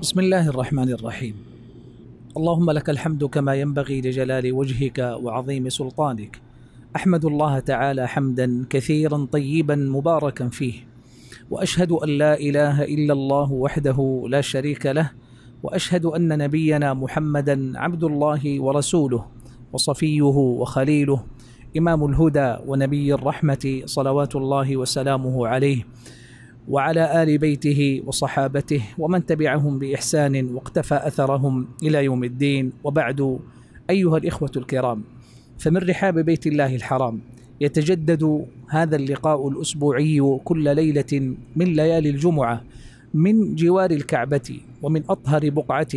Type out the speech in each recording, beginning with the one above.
بسم الله الرحمن الرحيم اللهم لك الحمد كما ينبغي لجلال وجهك وعظيم سلطانك احمد الله تعالى حمدا كثيرا طيبا مباركا فيه واشهد ان لا اله الا الله وحده لا شريك له واشهد ان نبينا محمدا عبد الله ورسوله وصفيه وخليله امام الهدى ونبي الرحمه صلوات الله وسلامه عليه وعلى ال بيته وصحابته ومن تبعهم باحسان واقتفى اثرهم الى يوم الدين وبعد ايها الاخوه الكرام فمن رحاب بيت الله الحرام يتجدد هذا اللقاء الاسبوعي كل ليله من ليالي الجمعه من جوار الكعبه ومن اطهر بقعه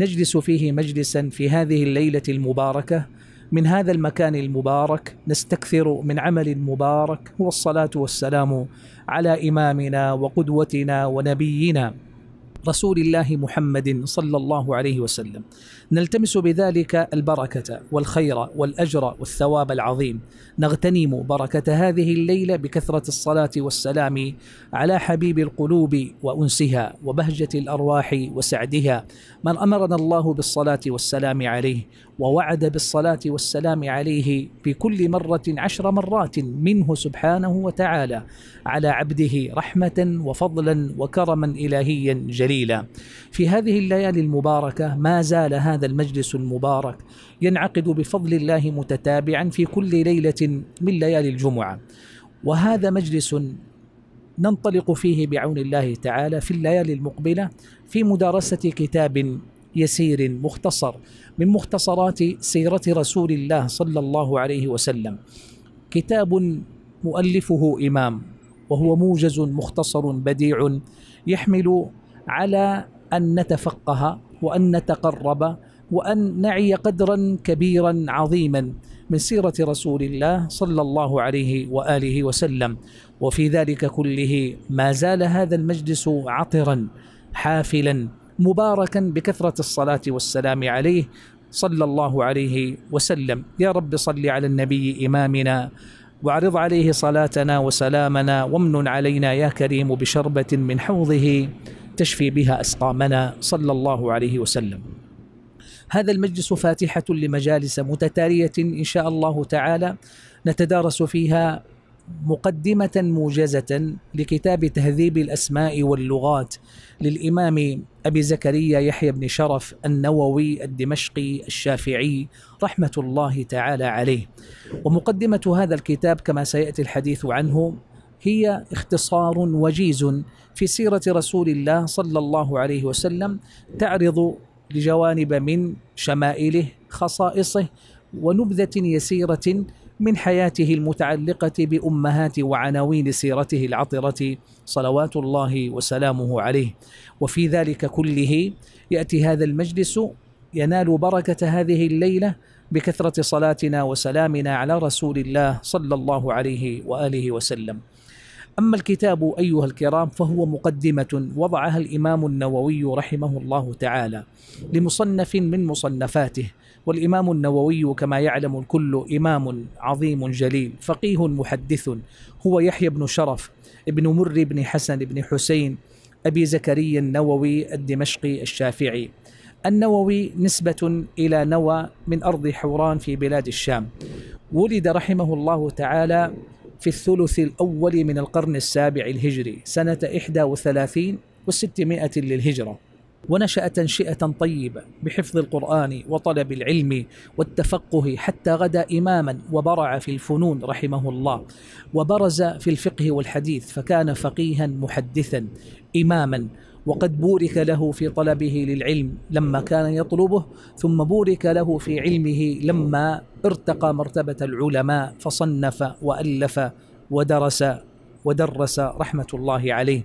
نجلس فيه مجلسا في هذه الليله المباركه من هذا المكان المبارك نستكثر من عمل مبارك هو الصلاه والسلام على امامنا وقدوتنا ونبينا رسول الله محمد صلى الله عليه وسلم نلتمس بذلك البركه والخير والاجر والثواب العظيم نغتنم بركه هذه الليله بكثره الصلاه والسلام على حبيب القلوب وانسها وبهجه الارواح وسعدها من امرنا الله بالصلاه والسلام عليه ووعد بالصلاة والسلام عليه في كل مرة عشر مرات منه سبحانه وتعالى على عبده رحمة وفضلا وكرما إلهيا جليلا في هذه الليالي المباركة ما زال هذا المجلس المبارك ينعقد بفضل الله متتابعا في كل ليلة من ليالي الجمعة وهذا مجلس ننطلق فيه بعون الله تعالى في الليالي المقبله في مدارسه كتاب يسير مختصر من مختصرات سيرة رسول الله صلى الله عليه وسلم كتاب مؤلفه إمام وهو موجز مختصر بديع يحمل على أن نتفقه وأن نتقرب وأن نعي قدرا كبيرا عظيما من سيرة رسول الله صلى الله عليه وآله وسلم وفي ذلك كله ما زال هذا المجلس عطرا حافلا مباركا بكثرة الصلاة والسلام عليه صلى الله عليه وسلم يا رب صل على النبي إمامنا وعرض عليه صلاتنا وسلامنا وامن علينا يا كريم بشربة من حوضه تشفي بها أسقامنا صلى الله عليه وسلم هذا المجلس فاتحة لمجالس متتالية إن شاء الله تعالى نتدارس فيها مقدمة موجزة لكتاب تهذيب الأسماء واللغات للإمام أبي زكريا يحيى بن شرف النووي الدمشقي الشافعي رحمة الله تعالى عليه ومقدمة هذا الكتاب كما سيأتي الحديث عنه هي اختصار وجيز في سيرة رسول الله صلى الله عليه وسلم تعرض لجوانب من شمائله خصائصه ونبذة يسيرة من حياته المتعلقة بأمهات وعناوين سيرته العطرة صلوات الله وسلامه عليه وفي ذلك كله يأتي هذا المجلس ينال بركة هذه الليلة بكثرة صلاتنا وسلامنا على رسول الله صلى الله عليه وآله وسلم أما الكتاب أيها الكرام فهو مقدمة وضعها الإمام النووي رحمه الله تعالى لمصنف من مصنفاته والإمام النووي كما يعلم الكل إمام عظيم جليل فقيه محدث هو يحيى بن شرف ابن مر بن حسن بن حسين أبي زكريا النووي الدمشقي الشافعي النووي نسبة إلى نوى من أرض حوران في بلاد الشام ولد رحمه الله تعالى في الثلث الأول من القرن السابع الهجري سنة 31 و600 للهجرة ونشأ تنشئة طيبة بحفظ القرآن وطلب العلم والتفقه حتى غدا إماما وبرع في الفنون رحمه الله وبرز في الفقه والحديث فكان فقيها محدثا إماما وقد بورك له في طلبه للعلم لما كان يطلبه ثم بورك له في علمه لما ارتقى مرتبة العلماء فصنف وألف ودرس ودرس رحمة الله عليه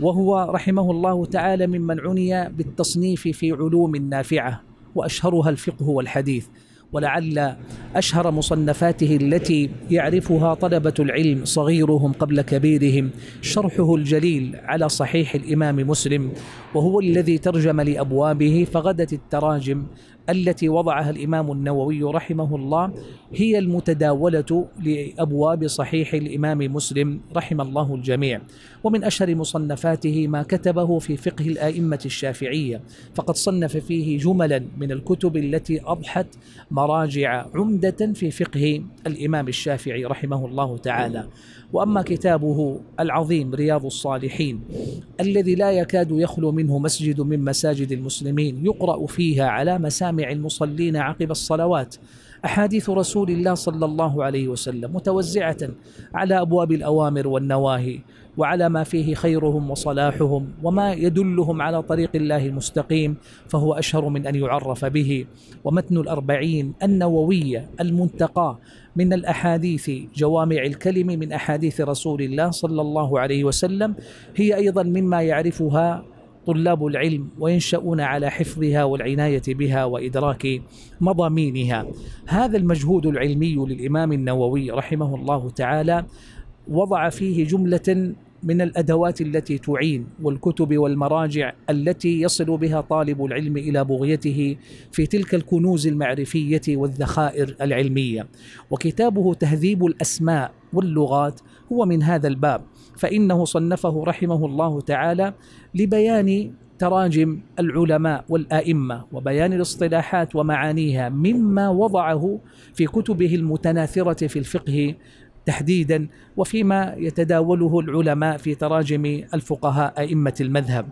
وهو رحمه الله تعالى ممن عني بالتصنيف في علوم نافعة وأشهرها الفقه والحديث ولعل أشهر مصنفاته التي يعرفها طلبة العلم صغيرهم قبل كبيرهم شرحه الجليل على صحيح الإمام مسلم وهو الذي ترجم لأبوابه فغدت التراجم التي وضعها الامام النووي رحمه الله هي المتداوله لابواب صحيح الامام مسلم رحم الله الجميع ومن اشهر مصنفاته ما كتبه في فقه الائمه الشافعيه فقد صنف فيه جملا من الكتب التي اضحت مراجع عمده في فقه الامام الشافعي رحمه الله تعالى واما كتابه العظيم رياض الصالحين الذي لا يكاد يخلو منه مسجد من مساجد المسلمين يقرا فيها على مسامع المصلين عقب الصلوات احاديث رسول الله صلى الله عليه وسلم متوزعه على ابواب الاوامر والنواهي وعلى ما فيه خيرهم وصلاحهم وما يدلهم على طريق الله المستقيم فهو أشهر من أن يعرف به ومتن الأربعين النووية المنتقى من الأحاديث جوامع الكلم من أحاديث رسول الله صلى الله عليه وسلم هي أيضا مما يعرفها طلاب العلم وينشؤون على حفظها والعناية بها وإدراك مضامينها هذا المجهود العلمي للإمام النووي رحمه الله تعالى وضع فيه جملة من الادوات التي تعين والكتب والمراجع التي يصل بها طالب العلم الى بغيته في تلك الكنوز المعرفيه والذخائر العلميه وكتابه تهذيب الاسماء واللغات هو من هذا الباب فانه صنفه رحمه الله تعالى لبيان تراجم العلماء والائمه وبيان الاصطلاحات ومعانيها مما وضعه في كتبه المتناثره في الفقه تحديدا وفيما يتداوله العلماء في تراجم الفقهاء أئمة المذهب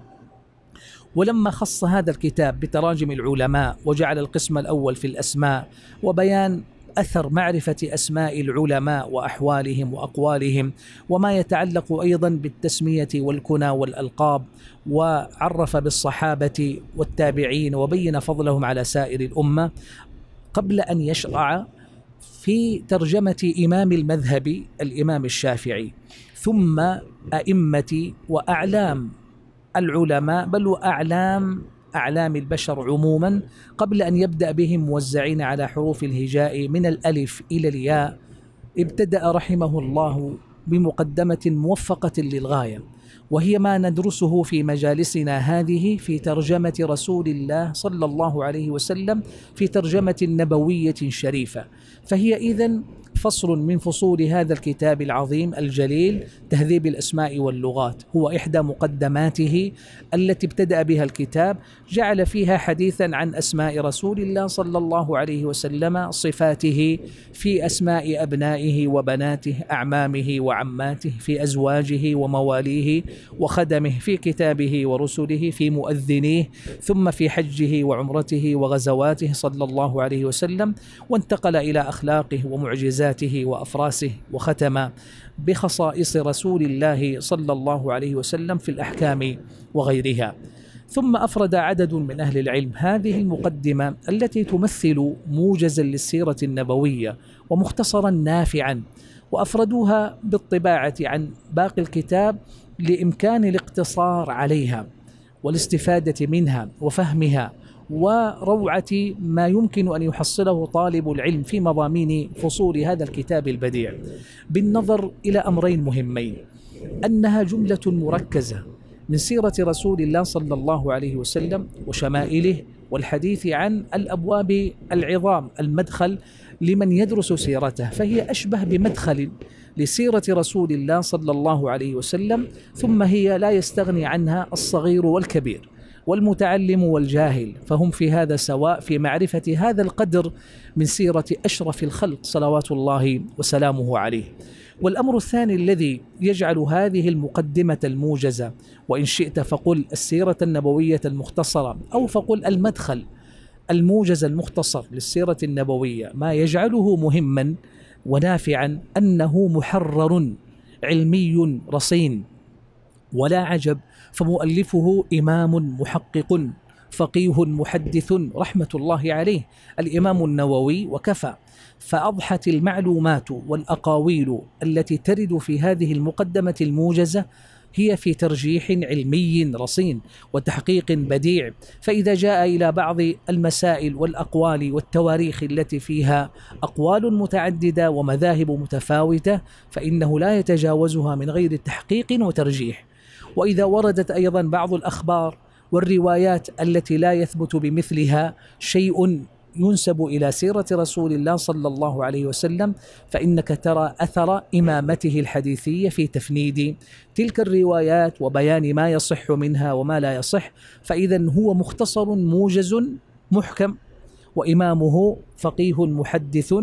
ولما خص هذا الكتاب بتراجم العلماء وجعل القسم الأول في الأسماء وبيان اثر معرفه اسماء العلماء واحوالهم واقوالهم وما يتعلق ايضا بالتسميه والكنى والالقاب وعرف بالصحابه والتابعين وبين فضلهم على سائر الامه قبل ان يشرع في ترجمة إمام المذهب الإمام الشافعي ثم أئمة وأعلام العلماء بل وأعلام أعلام البشر عموما قبل أن يبدأ بهم موزعين على حروف الهجاء من الألف إلى الياء ابتدأ رحمه الله بمقدمة موفقة للغاية وهي ما ندرسه في مجالسنا هذه في ترجمة رسول الله صلى الله عليه وسلم في ترجمة نبوية شريفة فهي إذا فصل من فصول هذا الكتاب العظيم الجليل تهذيب الاسماء واللغات هو احدى مقدماته التي ابتدا بها الكتاب جعل فيها حديثا عن اسماء رسول الله صلى الله عليه وسلم صفاته في اسماء ابنائه وبناته اعمامه وعماته في ازواجه ومواليه وخدمه في كتابه ورسله في مؤذنيه ثم في حجه وعمرته وغزواته صلى الله عليه وسلم وانتقل الى اخلاقه ومعجزاته معجزاته وافراسه وختم بخصائص رسول الله صلى الله عليه وسلم في الاحكام وغيرها. ثم افرد عدد من اهل العلم هذه المقدمه التي تمثل موجزا للسيره النبويه ومختصرا نافعا وافردوها بالطباعه عن باقي الكتاب لامكان الاقتصار عليها والاستفاده منها وفهمها وروعة ما يمكن أن يحصله طالب العلم في مضامين فصول هذا الكتاب البديع بالنظر إلى أمرين مهمين أنها جملة مركزة من سيرة رسول الله صلى الله عليه وسلم وشمائله والحديث عن الابواب العظام المدخل لمن يدرس سيرته فهي اشبه بمدخل لسيره رسول الله صلى الله عليه وسلم ثم هي لا يستغني عنها الصغير والكبير والمتعلم والجاهل فهم في هذا سواء في معرفة هذا القدر من سيرة أشرف الخلق صلوات الله وسلامه عليه والأمر الثاني الذي يجعل هذه المقدمة الموجزة وإن شئت فقل السيرة النبوية المختصرة أو فقل المدخل الموجز المختصر للسيرة النبوية ما يجعله مهما ونافعا أنه محرر علمي رصين ولا عجب فمؤلفه إمام محقق فقيه محدث رحمة الله عليه الإمام النووي وكفى فأضحت المعلومات والأقاويل التي ترد في هذه المقدمة الموجزة هي في ترجيح علمي رصين وتحقيق بديع فإذا جاء إلى بعض المسائل والأقوال والتواريخ التي فيها أقوال متعددة ومذاهب متفاوتة فإنه لا يتجاوزها من غير تحقيق وترجيح واذا وردت ايضا بعض الاخبار والروايات التي لا يثبت بمثلها شيء ينسب الى سيره رسول الله صلى الله عليه وسلم فانك ترى اثر امامته الحديثيه في تفنيد تلك الروايات وبيان ما يصح منها وما لا يصح فاذا هو مختصر موجز محكم وامامه فقيه محدث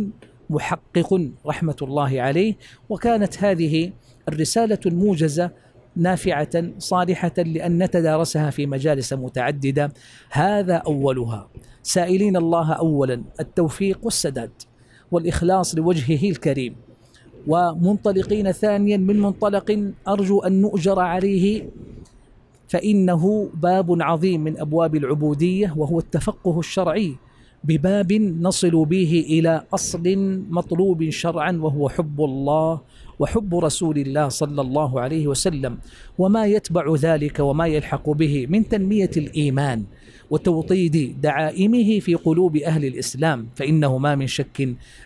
محقق رحمه الله عليه وكانت هذه الرساله الموجزه نافعه صالحه لان نتدارسها في مجالس متعدده هذا اولها سائلين الله اولا التوفيق والسداد والاخلاص لوجهه الكريم ومنطلقين ثانيا من منطلق ارجو ان نؤجر عليه فانه باب عظيم من ابواب العبوديه وهو التفقه الشرعي بباب نصل به الى اصل مطلوب شرعا وهو حب الله وحب رسول الله صلى الله عليه وسلم وما يتبع ذلك وما يلحق به من تنميه الايمان وتوطيد دعائمه في قلوب اهل الاسلام فانه ما من شك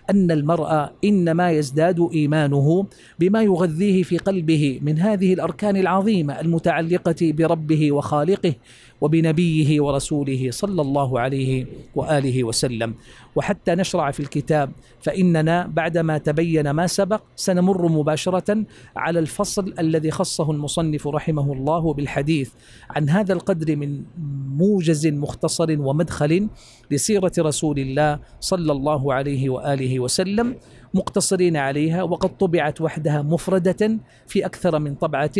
ان المرء انما يزداد ايمانه بما يغذيه في قلبه من هذه الاركان العظيمه المتعلقه بربه وخالقه وبنبيه ورسوله صلى الله عليه واله وسلم وحتى نشرع في الكتاب فاننا بعدما تبين ما سبق سنمر مباشره على الفصل الذي خصه المصنف رحمه الله بالحديث عن هذا القدر من موجز مختصر ومدخل لسيره رسول الله صلى الله عليه واله وسلم مقتصرين عليها وقد طبعت وحدها مفرده في اكثر من طبعه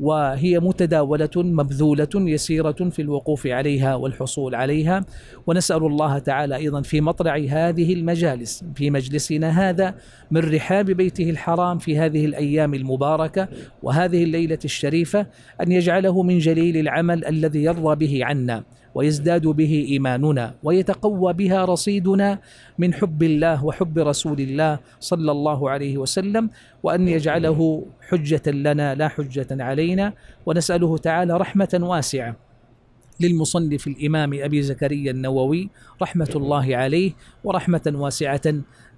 وهي متداولة مبذولة يسيرة في الوقوف عليها والحصول عليها ونسأل الله تعالى أيضا في مطلع هذه المجالس في مجلسنا هذا من رحاب بيته الحرام في هذه الأيام المباركة وهذه الليلة الشريفة أن يجعله من جليل العمل الذي يرضى به عنا ويزداد به إيماننا ويتقوى بها رصيدنا من حب الله وحب رسول الله صلى الله عليه وسلم وأن يجعله حجة لنا لا حجة علينا ونسأله تعالى رحمة واسعة للمصنف الإمام أبي زكريا النووي رحمة الله عليه ورحمة واسعة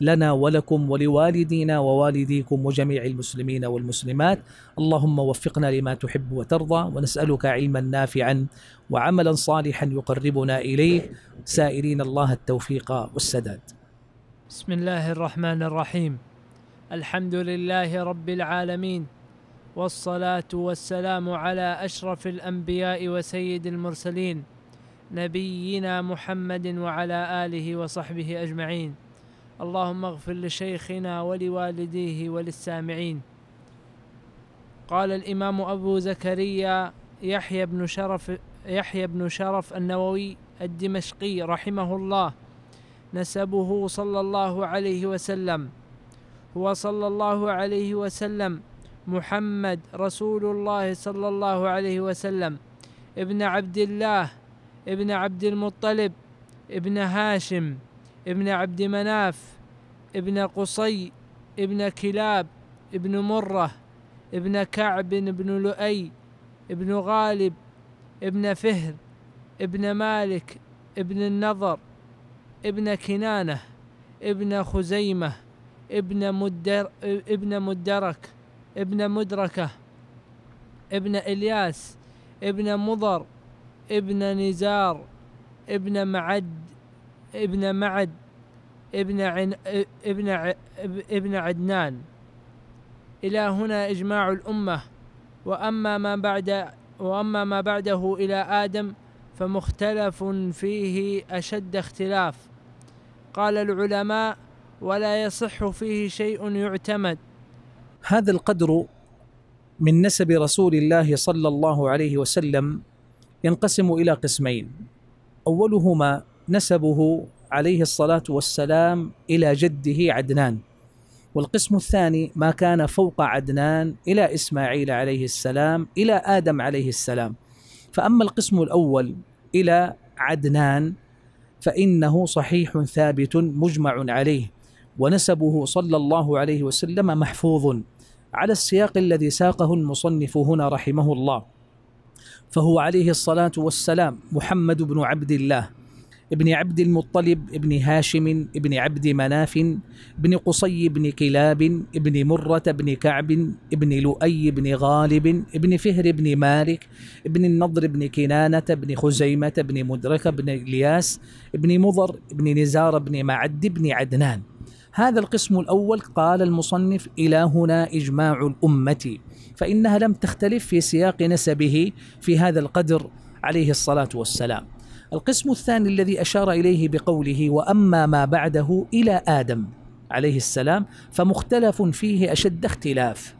لنا ولكم ولوالدينا ووالديكم وجميع المسلمين والمسلمات اللهم وفقنا لما تحب وترضى ونسألك علما نافعا وعملا صالحا يقربنا إليه سائلين الله التوفيق والسداد بسم الله الرحمن الرحيم الحمد لله رب العالمين والصلاة والسلام على أشرف الأنبياء وسيد المرسلين نبينا محمد وعلى آله وصحبه أجمعين اللهم اغفر لشيخنا ولوالديه وللسامعين قال الإمام أبو زكريا يحيى بن شرف يحيى بن شرف النووي الدمشقي رحمه الله نسبه صلى الله عليه وسلم هو صلى الله عليه وسلم محمد رسول الله صلى الله عليه وسلم ابن عبد الله ابن عبد المطلب ابن هاشم ابن عبد مناف ابن قصي ابن كلاب ابن مره ابن كعب بن لؤي ابن غالب ابن فهر ابن مالك ابن النضر ابن كنانه ابن خزيمه ابن مدر ابن مدرك ابن مدركة ابن إلياس ابن مضر ابن نزار ابن معد ابن معد ابن عن ابن ع... ابن عدنان إلى هنا إجماع الأمة وأما ما بعد وأما ما بعده إلى آدم فمختلف فيه أشد اختلاف قال العلماء ولا يصح فيه شيء يعتمد هذا القدر من نسب رسول الله صلى الله عليه وسلم ينقسم الى قسمين اولهما نسبه عليه الصلاه والسلام الى جده عدنان والقسم الثاني ما كان فوق عدنان الى اسماعيل عليه السلام الى ادم عليه السلام فاما القسم الاول الى عدنان فانه صحيح ثابت مجمع عليه ونسبه صلى الله عليه وسلم محفوظ على السياق الذي ساقه المصنف هنا رحمه الله فهو عليه الصلاة والسلام محمد بن عبد الله ابن عبد المطلب ابن هاشم ابن عبد مناف ابن قصي بن كلاب ابن مرة بن كعب ابن لؤي بن غالب ابن فهر بن مالك ابن النضر بن كنانة بن خزيمة بن مدركة بن إلياس بن مضر بن نزار بن معد بن عدنان هذا القسم الأول قال المصنف إلى هنا إجماع الأمة فإنها لم تختلف في سياق نسبه في هذا القدر عليه الصلاة والسلام القسم الثاني الذي أشار إليه بقوله وأما ما بعده إلى آدم عليه السلام فمختلف فيه أشد اختلاف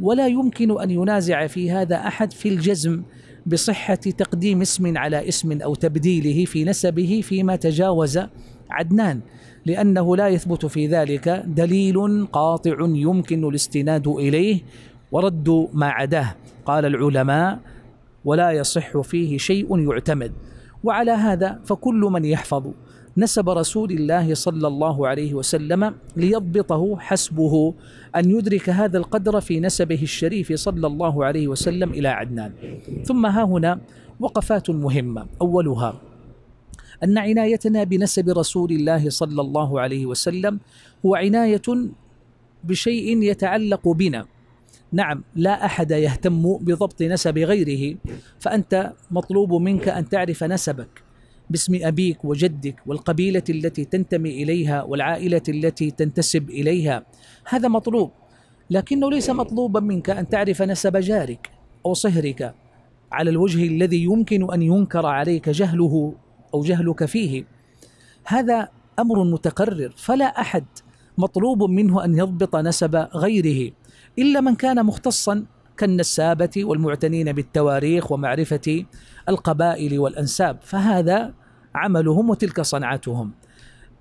ولا يمكن أن ينازع في هذا أحد في الجزم بصحة تقديم اسم على اسم أو تبديله في نسبه فيما تجاوز عدنان لأنه لا يثبت في ذلك دليل قاطع يمكن الاستناد إليه ورد ما عداه قال العلماء ولا يصح فيه شيء يعتمد وعلى هذا فكل من يحفظ نسب رسول الله صلى الله عليه وسلم ليضبطه حسبه أن يدرك هذا القدر في نسبه الشريف صلى الله عليه وسلم إلى عدنان ثم ها هنا وقفات مهمة أولها أن عنايتنا بنسب رسول الله صلى الله عليه وسلم هو عناية بشيء يتعلق بنا نعم لا أحد يهتم بضبط نسب غيره فأنت مطلوب منك أن تعرف نسبك باسم أبيك وجدك والقبيلة التي تنتمي إليها والعائلة التي تنتسب إليها هذا مطلوب لكنه ليس مطلوبا منك أن تعرف نسب جارك أو صهرك على الوجه الذي يمكن أن ينكر عليك جهله أو جهلك فيه هذا أمر متقرر فلا أحد مطلوب منه أن يضبط نسب غيره إلا من كان مختصا كالنسابة والمعتنين بالتواريخ ومعرفة القبائل والأنساب فهذا عملهم وتلك صنعتهم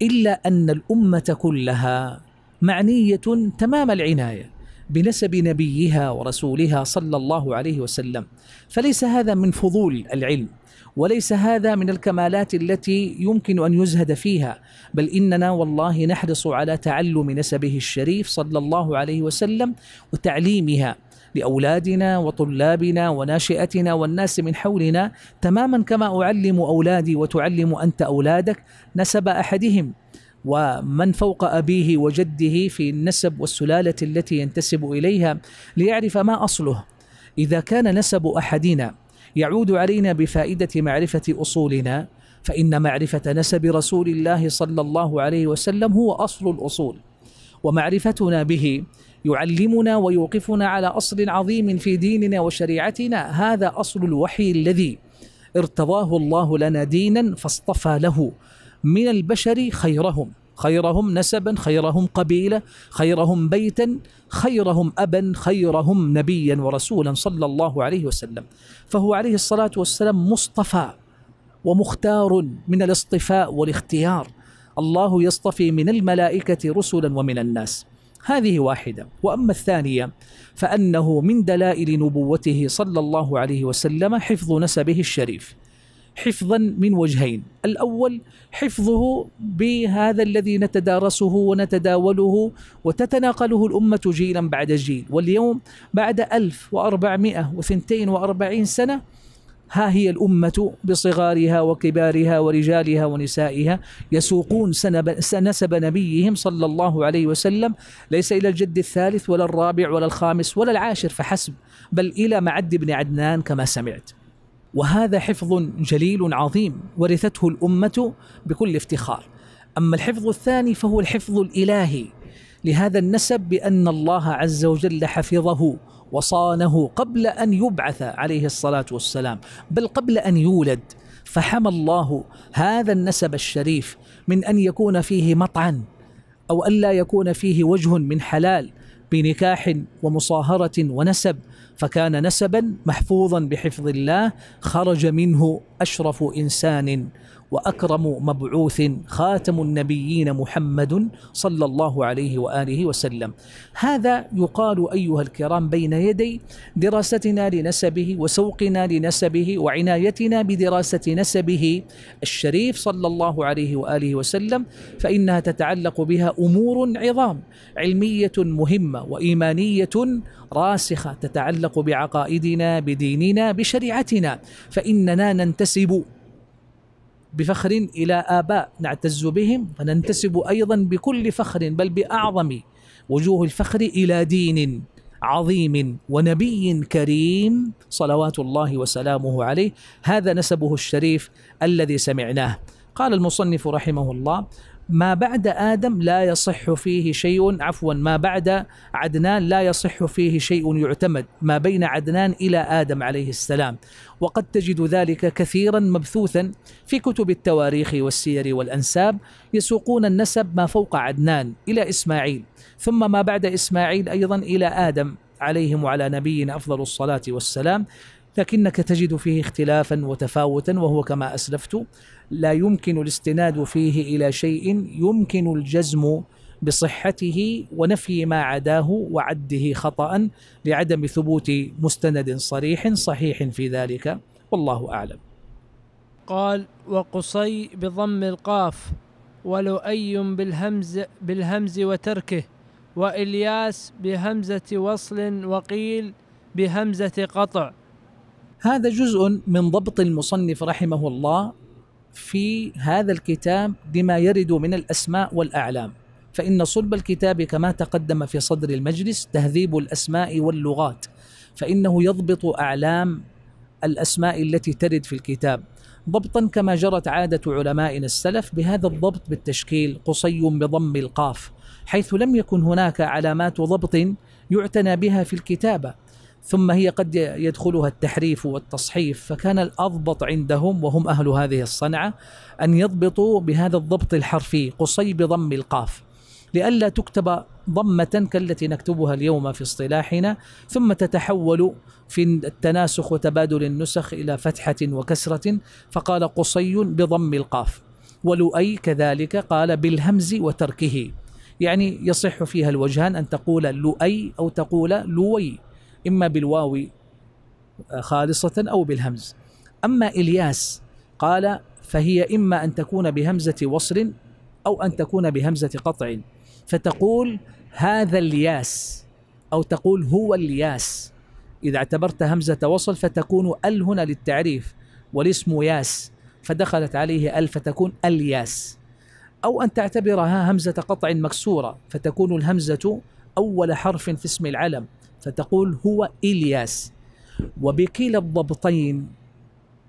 إلا أن الأمة كلها معنية تمام العناية بنسب نبيها ورسولها صلى الله عليه وسلم فليس هذا من فضول العلم وليس هذا من الكمالات التي يمكن ان يزهد فيها بل اننا والله نحرص على تعلم نسبه الشريف صلى الله عليه وسلم وتعليمها لاولادنا وطلابنا وناشئتنا والناس من حولنا تماما كما اعلم اولادي وتعلم انت اولادك نسب احدهم ومن فوق ابيه وجده في النسب والسلاله التي ينتسب اليها ليعرف ما اصله اذا كان نسب احدنا يعود علينا بفائدة معرفة أصولنا فإن معرفة نسب رسول الله صلى الله عليه وسلم هو أصل الأصول ومعرفتنا به يعلمنا ويوقفنا على أصل عظيم في ديننا وشريعتنا هذا أصل الوحي الذي ارتضاه الله لنا دينا فاصطفى له من البشر خيرهم خيرهم نسبا خيرهم قبيلة خيرهم بيتا خيرهم أبا خيرهم نبيا ورسولا صلى الله عليه وسلم فهو عليه الصلاة والسلام مصطفى ومختار من الاصطفاء والاختيار الله يصطفي من الملائكة رسلا ومن الناس هذه واحدة وأما الثانية فأنه من دلائل نبوته صلى الله عليه وسلم حفظ نسبه الشريف حفظا من وجهين الاول حفظه بهذا الذي نتدارسه ونتداوله وتتناقله الامه جيلا بعد جيل واليوم بعد 1442 سنه ها هي الأمة بصغارها وكبارها ورجالها ونسائها يسوقون نسب نبيهم صلى الله عليه وسلم ليس إلى الجد الثالث ولا الرابع ولا الخامس ولا العاشر فحسب بل إلى معد بن عدنان كما سمعت وهذا حفظ جليل عظيم ورثته الامه بكل افتخار اما الحفظ الثاني فهو الحفظ الالهي لهذا النسب بان الله عز وجل حفظه وصانه قبل ان يبعث عليه الصلاه والسلام بل قبل ان يولد فحمى الله هذا النسب الشريف من ان يكون فيه مطعن او الا يكون فيه وجه من حلال بنكاح ومصاهره ونسب فكان نسبا محفوظا بحفظ الله خرج منه اشرف انسان واكرم مبعوث خاتم النبيين محمد صلى الله عليه واله وسلم. هذا يقال ايها الكرام بين يدي دراستنا لنسبه وسوقنا لنسبه وعنايتنا بدراسه نسبه الشريف صلى الله عليه واله وسلم فانها تتعلق بها امور عظام علميه مهمه وايمانيه راسخه تتعلق بعقائدنا بديننا بشريعتنا فاننا ننتسب بفخر إلى آباء نعتز بهم فننتسب أيضا بكل فخر بل بأعظم وجوه الفخر إلى دين عظيم ونبي كريم صلوات الله وسلامه عليه هذا نسبه الشريف الذي سمعناه قال المصنف رحمه الله ما بعد آدم لا يصح فيه شيء عفوا ما بعد عدنان لا يصح فيه شيء يعتمد ما بين عدنان إلى آدم عليه السلام وقد تجد ذلك كثيرا مبثوثا في كتب التواريخ والسير والأنساب يسوقون النسب ما فوق عدنان إلى إسماعيل ثم ما بعد إسماعيل أيضا إلى آدم عليهم وعلى نبينا أفضل الصلاة والسلام لكنك تجد فيه اختلافا وتفاوتا وهو كما أسلفت لا يمكن الاستناد فيه الى شيء يمكن الجزم بصحته ونفي ما عداه وعده خطأ لعدم ثبوت مستند صريح صحيح في ذلك والله أعلم قال وقصي بضم القاف ولؤي بالهمز بالهمز وتركه وإلياس بهمزة وصل وقيل بهمزة قطع هذا جزء من ضبط المصنف رحمه الله في هذا الكتاب بما يرد من الاسماء والاعلام فان صلب الكتاب كما تقدم في صدر المجلس تهذيب الاسماء واللغات فانه يضبط اعلام الاسماء التي ترد في الكتاب ضبطا كما جرت عاده علمائنا السلف بهذا الضبط بالتشكيل قصي بضم القاف حيث لم يكن هناك علامات ضبط يعتنى بها في الكتابه ثم هي قد يدخلها التحريف والتصحيف فكان الأضبط عندهم وهم أهل هذه الصنعة أن يضبطوا بهذا الضبط الحرفي قصي بضم القاف لئلا تكتب ضمة كالتي نكتبها اليوم في اصطلاحنا ثم تتحول في التناسخ وتبادل النسخ إلى فتحة وكسرة فقال قصي بضم القاف ولؤي كذلك قال بالهمز وتركه يعني يصح فيها الوجهان أن تقول لؤي أو تقول لوي إما بالواو آه، خالصة أو بالهمز أما إلياس قال فهي إما أن تكون بهمزة وصل أو أن تكون بهمزة قطع فتقول هذا الياس أو تقول هو الياس إذا اعتبرت همزة وصل فتكون ال هنا للتعريف والاسم ياس فدخلت عليه ال فتكون الياس أو أن تعتبرها همزة قطع مكسورة فتكون الهمزة أول حرف في اسم العلم فتقول هو إلياس وبكلا الضبطين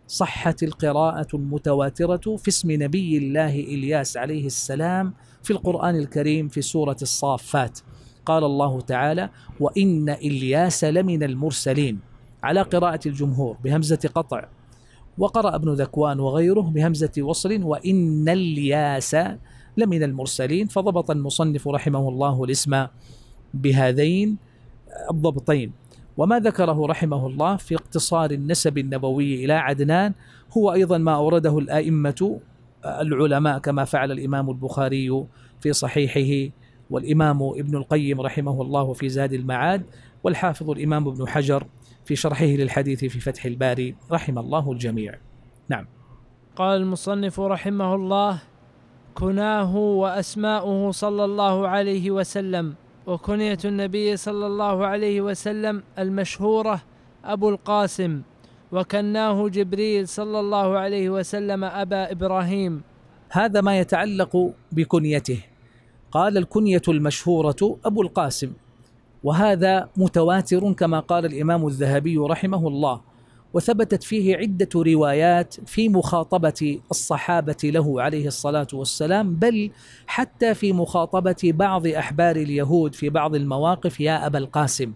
صحت القراءة المتواترة في اسم نبي الله إلياس عليه السلام في القرآن الكريم في سورة الصافات قال الله تعالى وإن إلياس لمن المرسلين على قراءة الجمهور بهمزة قطع وقرأ ابن ذكوان وغيره بهمزة وصل وإن الياس لمن المرسلين فضبط المصنف رحمه الله الاسم بهذين الضبطين وما ذكره رحمه الله في اقتصار النسب النبوي إلى عدنان هو أيضا ما أورده الأئمة آه، العلماء كما فعل الإمام البخاري في صحيحه والإمام ابن القيم رحمه الله في زاد المعاد والحافظ الإمام ابن حجر في شرحه للحديث في فتح الباري رحم الله الجميع نعم قال المصنف رحمه الله كناه وأسماؤه صلى الله عليه وسلم وكنية النبي صلى الله عليه وسلم المشهورة أبو القاسم وكناه جبريل صلى الله عليه وسلم أبا إبراهيم هذا ما يتعلق بكنيته قال الكنية المشهورة أبو القاسم وهذا متواتر كما قال الإمام الذهبي رحمه الله وثبتت فيه عدة روايات في مخاطبة الصحابة له عليه الصلاة والسلام بل حتى في مخاطبة بعض أحبار اليهود في بعض المواقف يا أبا القاسم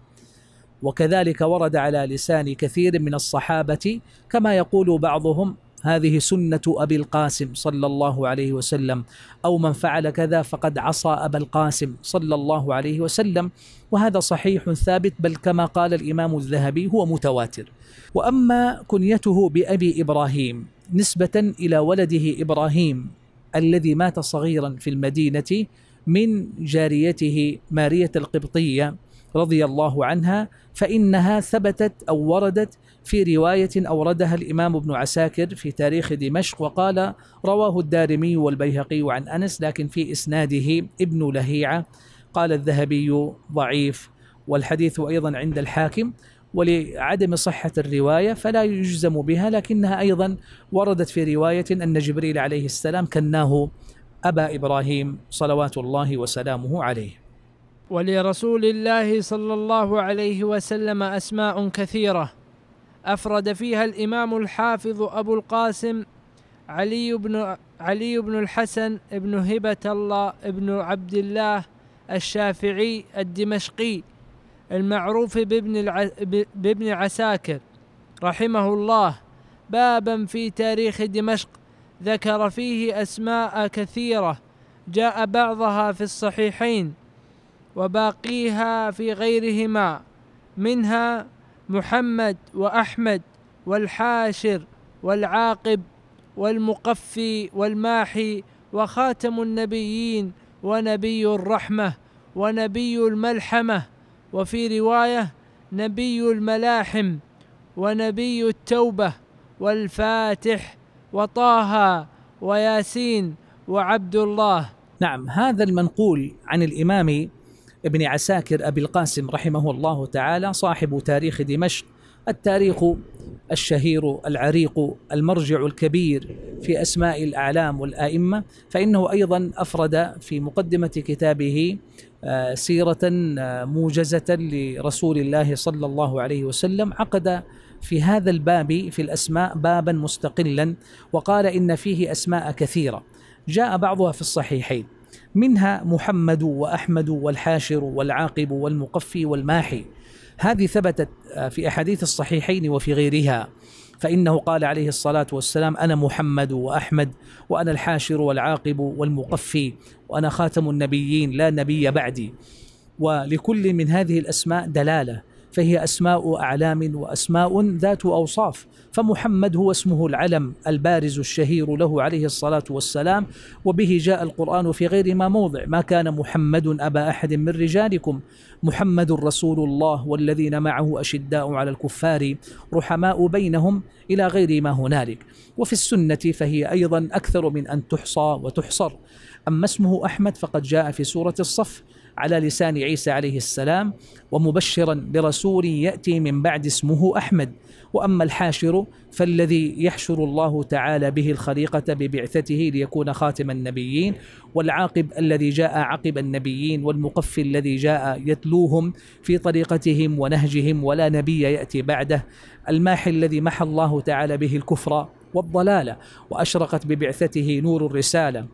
وكذلك ورد على لسان كثير من الصحابة كما يقول بعضهم هذه سنة أبي القاسم صلى الله عليه وسلم أو من فعل كذا فقد عصى أبا القاسم صلى الله عليه وسلم وهذا صحيح ثابت بل كما قال الإمام الذهبي هو متواتر وأما كنيته بأبي إبراهيم نسبة إلى ولده إبراهيم الذي مات صغيرا في المدينة من جاريته مارية القبطية رضي الله عنها فإنها ثبتت أو وردت في رواية أوردها الإمام ابن عساكر في تاريخ دمشق وقال رواه الدارمي والبيهقي عن أنس لكن في إسناده ابن لهيعة قال الذهبي ضعيف والحديث أيضا عند الحاكم ولعدم صحة الرواية فلا يجزم بها لكنها أيضا وردت في رواية أن جبريل عليه السلام كناه أبا إبراهيم صلوات الله وسلامه عليه ولرسول الله صلى الله عليه وسلم أسماء كثيرة أفرد فيها الإمام الحافظ أبو القاسم علي بن علي بن الحسن بن هبة الله بن عبد الله الشافعي الدمشقي المعروف بابن الع... بابن عساكر رحمه الله بابا في تاريخ دمشق ذكر فيه أسماء كثيرة جاء بعضها في الصحيحين وباقيها في غيرهما منها محمد واحمد والحاشر والعاقب والمقفي والماحي وخاتم النبيين ونبي الرحمه ونبي الملحمه وفي روايه نبي الملاحم ونبي التوبه والفاتح وطه وياسين وعبد الله نعم هذا المنقول عن الامام ابن عساكر أبي القاسم رحمه الله تعالى صاحب تاريخ دمشق التاريخ الشهير العريق المرجع الكبير في أسماء الأعلام والآئمة فإنه أيضا أفرد في مقدمة كتابه آه، سيرة آه، موجزة لرسول الله صلى الله عليه وسلم عقد في هذا الباب في الأسماء بابا مستقلا وقال إن فيه أسماء كثيرة جاء بعضها في الصحيحين منها محمد واحمد والحاشر والعاقب والمقفي والماحي هذه ثبتت آه، في احاديث الصحيحين وفي غيرها فانه قال عليه الصلاه والسلام انا محمد واحمد وانا الحاشر والعاقب والمقفي وانا خاتم النبيين لا نبي بعدي ولكل من هذه الاسماء دلاله فهي أسماء أعلام وأسماء ذات أوصاف فمحمد هو اسمه العلم البارز الشهير له عليه الصلاة والسلام وبه جاء القرآن في غير ما موضع ما كان محمد أبا أحد من رجالكم محمد رسول الله والذين معه أشداء على الكفار رحماء بينهم إلى غير ما هنالك وفي السنة فهي أيضا أكثر من أن تحصى وتحصر أما اسمه أحمد فقد جاء في سورة الصف على لسان عيسى عليه السلام ومبشرا برسول ياتي من بعد اسمه احمد واما الحاشر فالذي يحشر الله تعالى به الخليقه ببعثته ليكون خاتم النبيين والعاقب الذي جاء عقب النبيين والمقفي الذي جاء يتلوهم في طريقتهم ونهجهم ولا نبي ياتي بعده الماحي الذي محى الله تعالى به الكفر والضلاله واشرقت ببعثته نور الرساله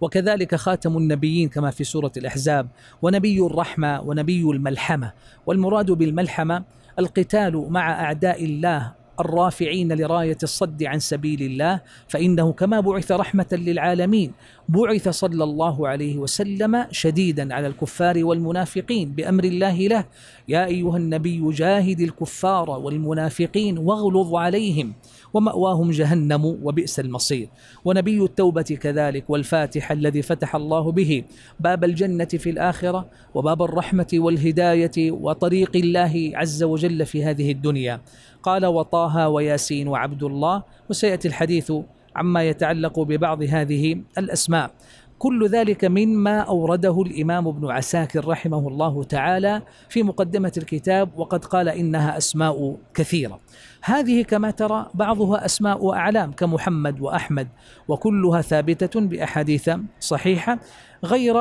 وكذلك خاتم النبيين كما في سورة الأحزاب ونبي الرحمة ونبي الملحمة والمراد بالملحمة القتال مع أعداء الله الرافعين لرايه الصد عن سبيل الله فانه كما بعث رحمه للعالمين بعث صلى الله عليه وسلم شديدا على الكفار والمنافقين بامر الله له يا ايها النبي جاهد الكفار والمنافقين واغلظ عليهم ومأواهم جهنم وبئس المصير ونبي التوبة كذلك والفاتح الذي فتح الله به باب الجنة في الآخرة وباب الرحمة والهداية وطريق الله عز وجل في هذه الدنيا قال وطه وياسين وعبد الله وسيأتي الحديث عما يتعلق ببعض هذه الأسماء كل ذلك مما أورده الإمام ابن عساكر رحمه الله تعالى في مقدمة الكتاب وقد قال إنها أسماء كثيرة هذه كما ترى بعضها أسماء وأعلام كمحمد وأحمد وكلها ثابتة بأحاديث صحيحة غير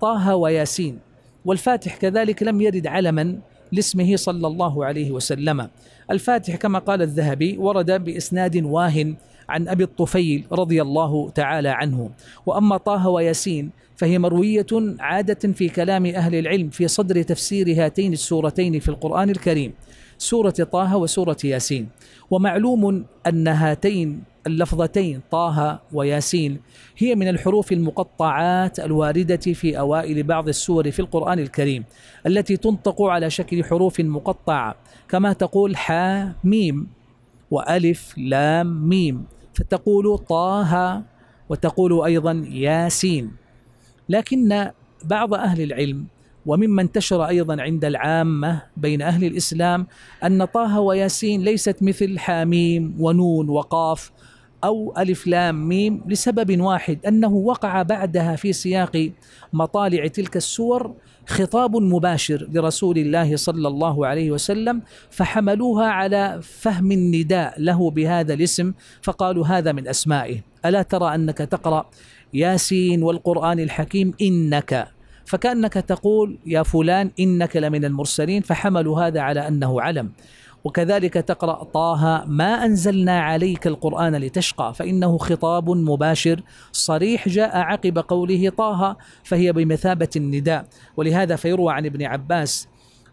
طه وياسين والفاتح كذلك لم يرد علما لاسمه صلى الله عليه وسلم الفاتح كما قال الذهبي ورد بإسناد واهن عن أبي الطفيل رضي الله تعالى عنه وأما طه وياسين فهي مروية عادة في كلام أهل العلم في صدر تفسير هاتين السورتين في القرآن الكريم سورة طه وسورة ياسين ومعلوم أن هاتين اللفظتين طه وياسين هي من الحروف المقطعات الواردة في أوائل بعض السور في القرآن الكريم التي تنطق على شكل حروف مقطعة كما تقول حا ميم وألف لام ميم فتقول طه وتقول أيضا ياسين لكن بعض أهل العلم ومما انتشر ايضا عند العامه بين اهل الاسلام ان طه وياسين ليست مثل حاميم ونون وقاف او الف لام ميم لسبب واحد انه وقع بعدها في سياق مطالع تلك السور خطاب مباشر لرسول الله صلى الله عليه وسلم فحملوها على فهم النداء له بهذا الاسم فقالوا هذا من اسمائه الا ترى انك تقرا ياسين والقران الحكيم انك فكأنك تقول يا فلان إنك لمن المرسلين فحملوا هذا على أنه علم وكذلك تقرأ طه ما أنزلنا عليك القرآن لتشقى فإنه خطاب مباشر صريح جاء عقب قوله طه فهي بمثابة النداء ولهذا فيروى عن ابن عباس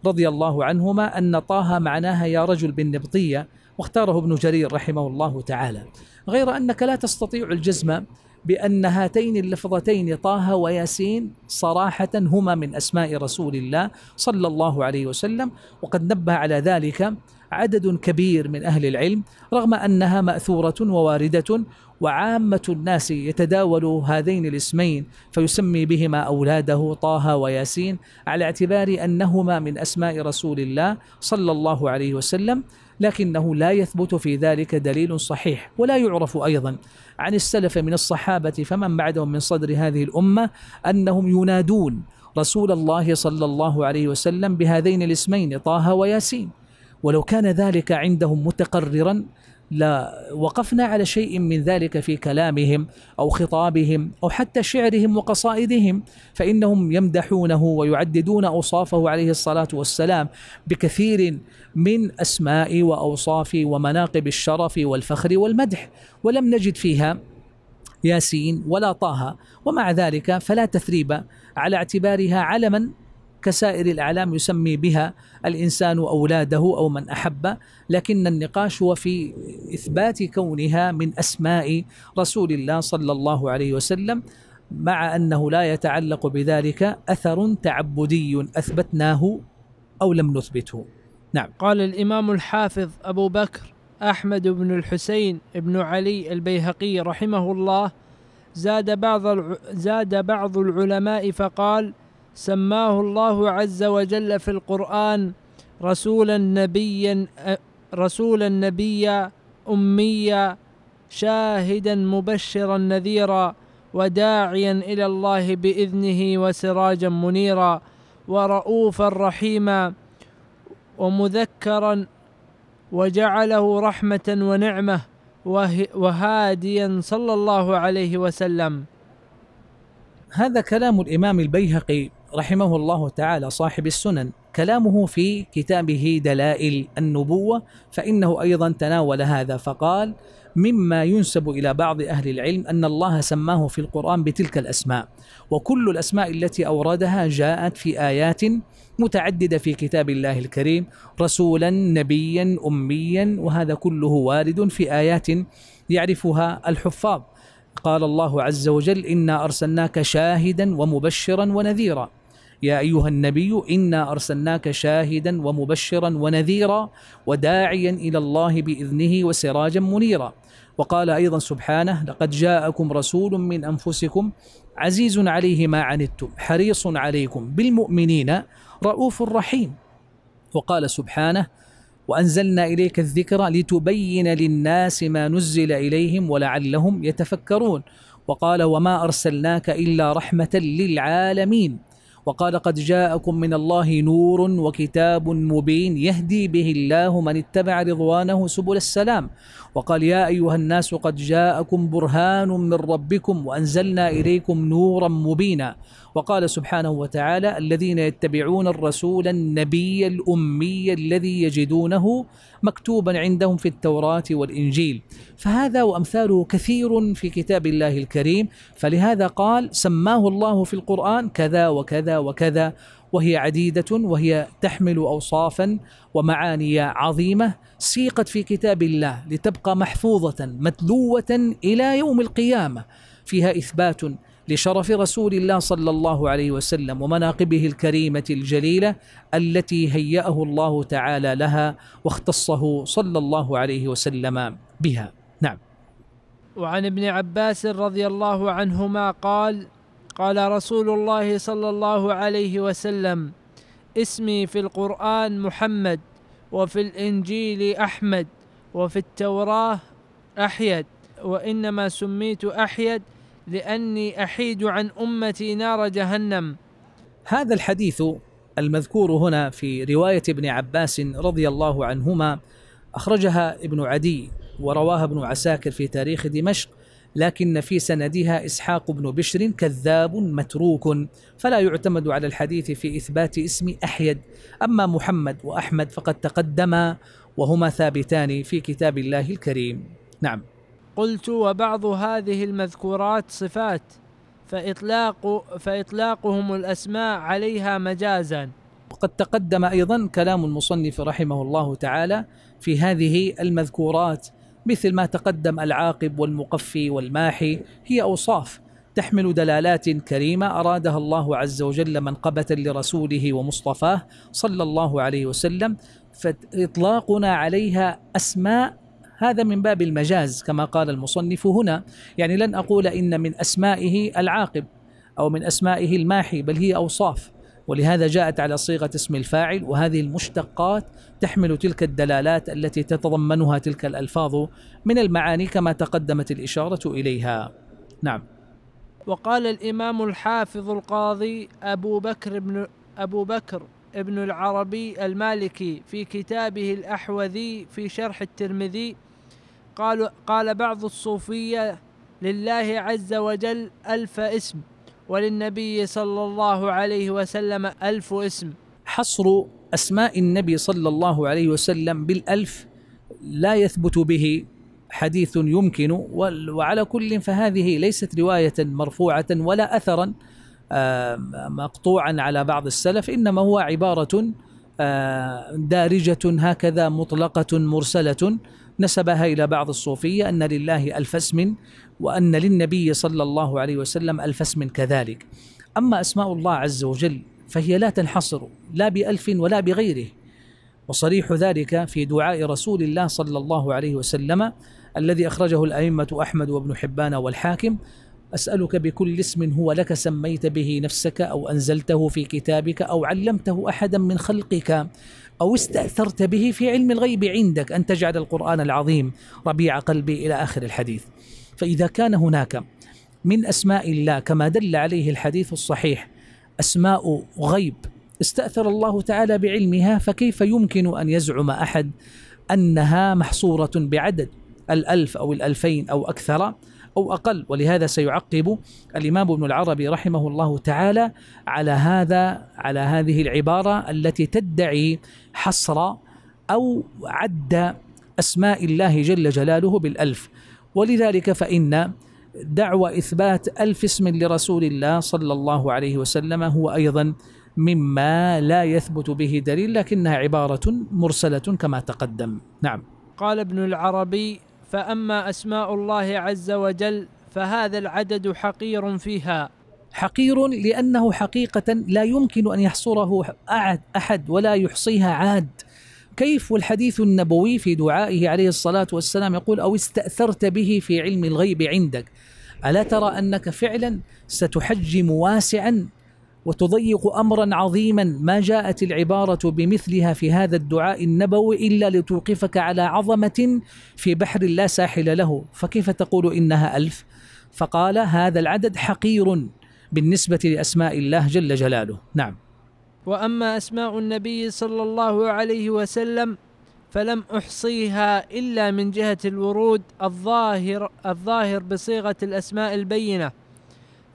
رضي الله عنهما أن طه معناها يا رجل بالنبطية واختاره ابن جرير رحمه الله تعالى غير أنك لا تستطيع الجزم بأن هاتين اللفظتين طه وياسين صراحة هما من أسماء رسول الله صلى الله عليه وسلم وقد نبه على ذلك عدد كبير من أهل العلم رغم أنها مأثورة وواردة وعامة الناس يتداول هذين الاسمين فيسمي بهما أولاده طه وياسين على اعتبار أنهما من أسماء رسول الله صلى الله عليه وسلم لكنه لا يثبت في ذلك دليل صحيح ولا يعرف أيضا عن السلف من الصحابة فمن بعدهم من صدر هذه الأمة أنهم ينادون رسول الله صلى الله عليه وسلم بهذين الاسمين طه وياسين ولو كان ذلك عندهم متقررا لا وقفنا على شيء من ذلك في كلامهم او خطابهم او حتى شعرهم وقصائدهم فانهم يمدحونه ويعددون اوصافه عليه الصلاه والسلام بكثير من اسماء واوصاف ومناقب الشرف والفخر والمدح ولم نجد فيها ياسين ولا طه ومع ذلك فلا تثريب على اعتبارها علما كسائر الاعلام يسمي بها الانسان اولاده او من احب لكن النقاش هو في اثبات كونها من اسماء رسول الله صلى الله عليه وسلم مع انه لا يتعلق بذلك اثر تعبدي اثبتناه او لم نثبته. نعم. قال الامام الحافظ ابو بكر احمد بن الحسين بن علي البيهقي رحمه الله زاد بعض زاد بعض العلماء فقال: سماه الله عز وجل في القرآن رسولا نبيا رسولا نبيا أميا شاهدا مبشرا نذيرا وداعيا إلى الله بإذنه وسراجا منيرا ورؤوفا رحيما ومذكرا وجعله رحمة ونعمة وهاديا صلى الله عليه وسلم هذا كلام الإمام البيهقي رحمه الله تعالى صاحب السنن كلامه في كتابه دلائل النبوة فإنه أيضا تناول هذا فقال مما ينسب إلى بعض أهل العلم أن الله سماه في القرآن بتلك الأسماء وكل الأسماء التي أوردها جاءت في آيات متعددة في كتاب الله الكريم رسولا نبيا أميا وهذا كله وارد في آيات يعرفها الحفاظ قال الله عز وجل إنا أرسلناك شاهدا ومبشرا ونذيرا يا أيها النبي إنا أرسلناك شاهدا ومبشرا ونذيرا وداعيا إلى الله بإذنه وسراجا منيرا وقال أيضا سبحانه لقد جاءكم رسول من أنفسكم عزيز عليه ما عنتم حريص عليكم بالمؤمنين رؤوف رحيم وقال سبحانه وأنزلنا إليك الذكر لتبين للناس ما نزل إليهم ولعلهم يتفكرون وقال وما أرسلناك إلا رحمة للعالمين وقال قد جاءكم من الله نور وكتاب مبين يهدي به الله من اتبع رضوانه سبل السلام وقال يا أيها الناس قد جاءكم برهان من ربكم وأنزلنا إليكم نورا مبينا وقال سبحانه وتعالى الذين يتبعون الرسول النبي الأمي الذي يجدونه مكتوبا عندهم في التوراة والإنجيل فهذا وأمثاله كثير في كتاب الله الكريم فلهذا قال سماه الله في القرآن كذا وكذا وكذا وهي عديدة وهي تحمل أوصافا ومعاني عظيمة سيقت في كتاب الله لتبقى محفوظة متلوة إلى يوم القيامة فيها إثبات لشرف رسول الله صلى الله عليه وسلم ومناقبه الكريمه الجليله التي هيأه الله تعالى لها واختصه صلى الله عليه وسلم بها. نعم. وعن ابن عباس رضي الله عنهما قال: قال رسول الله صلى الله عليه وسلم اسمي في القرآن محمد وفي الإنجيل أحمد وفي التوراة أحيد وإنما سميت أحيد لأني أحيد عن أمتي نار جهنم هذا الحديث المذكور هنا في رواية ابن عباس رضي الله عنهما أخرجها ابن عدي ورواها ابن عساكر في تاريخ دمشق لكن في سندها إسحاق بن بشر كذاب متروك فلا يعتمد على الحديث في إثبات اسم أحيد أما محمد وأحمد فقد تقدما وهما ثابتان في كتاب الله الكريم نعم قلت وبعض هذه المذكورات صفات فإطلاق فإطلاقهم الأسماء عليها مجازا وقد تقدم أيضا كلام المصنف رحمه الله تعالى في هذه المذكورات مثل ما تقدم العاقب والمقفي والماحي هي أوصاف تحمل دلالات كريمه ارادها الله عز وجل منقبه لرسوله ومصطفاه صلى الله عليه وسلم فاطلاقنا عليها اسماء هذا من باب المجاز كما قال المصنف هنا يعني لن اقول ان من اسمائه العاقب او من اسمائه الماحي بل هي اوصاف ولهذا جاءت على صيغه اسم الفاعل وهذه المشتقات تحمل تلك الدلالات التي تتضمنها تلك الالفاظ من المعاني كما تقدمت الاشاره اليها. نعم. وقال الامام الحافظ القاضي ابو بكر بن ابو بكر ابن العربي المالكي في كتابه الاحوذي في شرح الترمذي قال قال بعض الصوفيه لله عز وجل الف اسم وللنبي صلى الله عليه وسلم ألف اسم حصر أسماء النبي صلى الله عليه وسلم بالألف لا يثبت به حديث يمكن وعلى كل فهذه ليست رواية مرفوعة ولا أثرا مقطوعا على بعض السلف إنما هو عبارة دارجة هكذا مطلقة مرسلة نسبها إلى بعض الصوفية أن لله ألف اسم وأن للنبي صلى الله عليه وسلم ألف اسم كذلك أما أسماء الله عز وجل فهي لا تنحصر لا بألف ولا بغيره وصريح ذلك في دعاء رسول الله صلى الله عليه وسلم الذي أخرجه الأئمة أحمد وابن حبان والحاكم أسألك بكل اسم هو لك سميت به نفسك أو أنزلته في كتابك أو علمته أحدا من خلقك أو استأثرت به في علم الغيب عندك أن تجعل القرآن العظيم ربيع قلبي إلى آخر الحديث فإذا كان هناك من أسماء الله كما دل عليه الحديث الصحيح أسماء غيب استأثر الله تعالى بعلمها فكيف يمكن أن يزعم أحد أنها محصورة بعدد الألف أو الألفين أو أكثر أو أقل ولهذا سيعقب الإمام ابن العربي رحمه الله تعالى على هذا على هذه العبارة التي تدعي حصر أو عد أسماء الله جل جلاله بالألف ولذلك فإن دعوى إثبات ألف اسم لرسول الله صلى الله عليه وسلم هو أيضا مما لا يثبت به دليل لكنها عبارة مرسلة كما تقدم نعم قال ابن العربي فأما أسماء الله عز وجل فهذا العدد حقير فيها حقير لأنه حقيقة لا يمكن أن يحصره أحد ولا يحصيها عاد كيف والحديث النبوي في دعائه عليه الصلاة والسلام يقول أو استأثرت به في علم الغيب عندك ألا ترى أنك فعلا ستحجم واسعا وتضيق امرا عظيما ما جاءت العباره بمثلها في هذا الدعاء النبوي الا لتوقفك على عظمه في بحر لا ساحل له فكيف تقول انها الف فقال هذا العدد حقير بالنسبه لاسماء الله جل جلاله نعم واما اسماء النبي صلى الله عليه وسلم فلم احصيها الا من جهه الورود الظاهر الظاهر بصيغه الاسماء البينه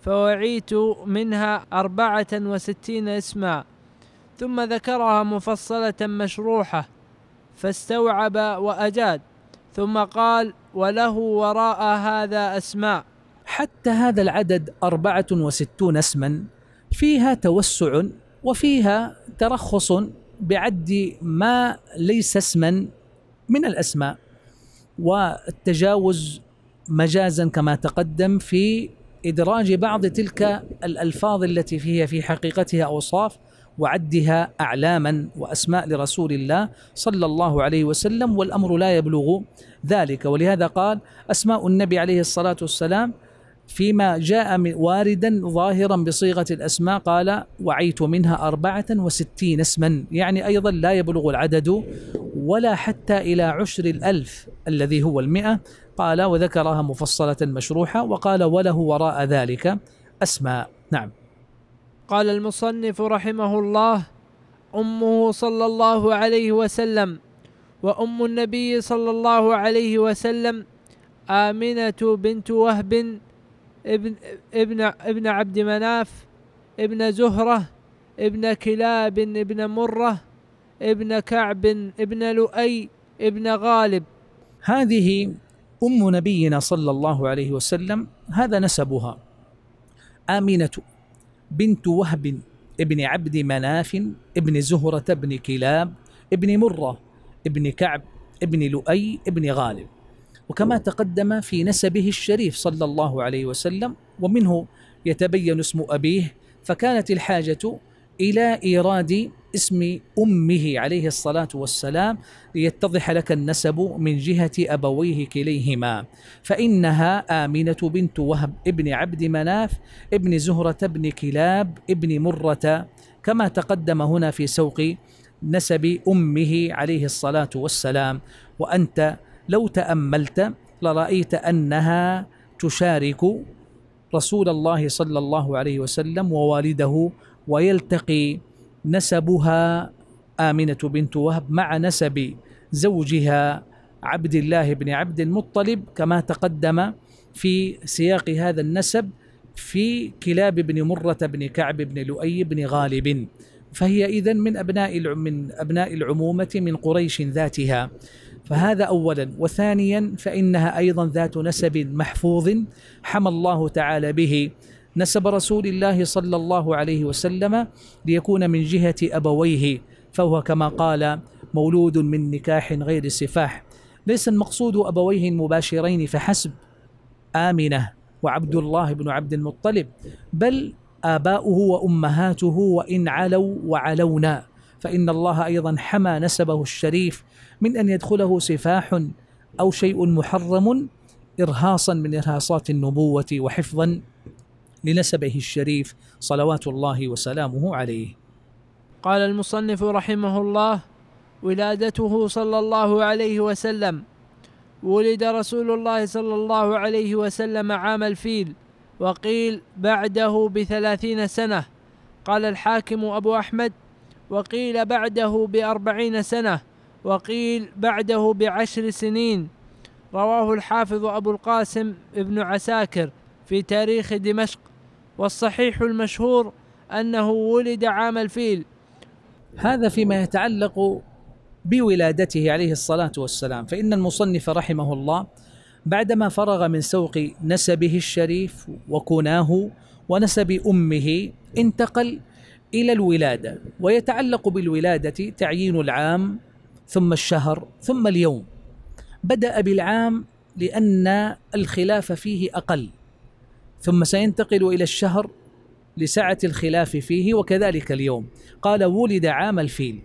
فوعيت منها أربعة وستين اسما ثم ذكرها مفصلة مشروحة فاستوعب وأجاد ثم قال وله وراء هذا أسماء حتى هذا العدد أربعة وستون اسما فيها توسع وفيها ترخص بعد ما ليس اسما من الاسماء والتجاوز مجازا كما تقدم في ادراج بعض تلك الالفاظ التي فيها في حقيقتها اوصاف وعدها اعلاما واسماء لرسول الله صلى الله عليه وسلم والامر لا يبلغ ذلك ولهذا قال اسماء النبي عليه الصلاه والسلام فيما جاء واردا ظاهرا بصيغة الأسماء قال وعيت منها أربعة وستين اسما يعني أيضا لا يبلغ العدد ولا حتى إلى عشر الألف الذي هو المئة قال وذكرها مفصلة مشروحة وقال وله وراء ذلك أسماء نعم قال المصنف رحمه الله أمه صلى الله عليه وسلم وأم النبي صلى الله عليه وسلم آمنة بنت وهب ابن ابن ابن عبد مناف ابن زهرة ابن كلاب ابن مرة ابن كعب ابن لؤي ابن غالب هذه أم نبينا صلى الله عليه وسلم هذا نسبها آمنة بنت وهب ابن عبد مناف ابن زهرة ابن كلاب ابن مرة ابن كعب ابن لؤي ابن غالب وكما تقدم في نسبه الشريف صلى الله عليه وسلم ومنه يتبين اسم أبيه فكانت الحاجة إلى إيراد اسم أمه عليه الصلاة والسلام ليتضح لك النسب من جهة أبويه كليهما فإنها آمنة بنت وهب ابن عبد مناف ابن زهرة ابن كلاب ابن مرة كما تقدم هنا في سوق نسب أمه عليه الصلاة والسلام وأنت لو تأملت لرأيت أنها تشارك رسول الله صلى الله عليه وسلم ووالده ويلتقي نسبها آمنة بنت وهب مع نسب زوجها عبد الله بن عبد المطلب كما تقدم في سياق هذا النسب في كلاب بن مرة بن كعب بن لؤي بن غالب فهي إذا من أبناء من أبناء العمومة من قريش ذاتها فهذا اولا وثانيا فانها ايضا ذات نسب محفوظ حمى الله تعالى به نسب رسول الله صلى الله عليه وسلم ليكون من جهه ابويه فهو كما قال مولود من نكاح غير سفاح ليس المقصود ابويه المباشرين فحسب امنه وعبد الله بن عبد المطلب بل اباؤه وامهاته وان علوا وعلونا فان الله ايضا حمى نسبه الشريف من أن يدخله سفاح أو شيء محرم إرهاصا من إرهاصات النبوة وحفظا لنسبه الشريف صلوات الله وسلامه عليه قال المصنف رحمه الله ولادته صلى الله عليه وسلم ولد رسول الله صلى الله عليه وسلم عام الفيل وقيل بعده بثلاثين سنة قال الحاكم أبو أحمد وقيل بعده بأربعين سنة وقيل بعده بعشر سنين رواه الحافظ أبو القاسم ابن عساكر في تاريخ دمشق والصحيح المشهور أنه ولد عام الفيل هذا فيما يتعلق بولادته عليه الصلاة والسلام فإن المصنف رحمه الله بعدما فرغ من سوق نسبه الشريف وكناه ونسب أمه انتقل إلى الولادة ويتعلق بالولادة تعيين العام ثم الشهر ثم اليوم بدأ بالعام لأن الخلاف فيه أقل ثم سينتقل إلى الشهر لسعة الخلاف فيه وكذلك اليوم قال ولد عام الفيل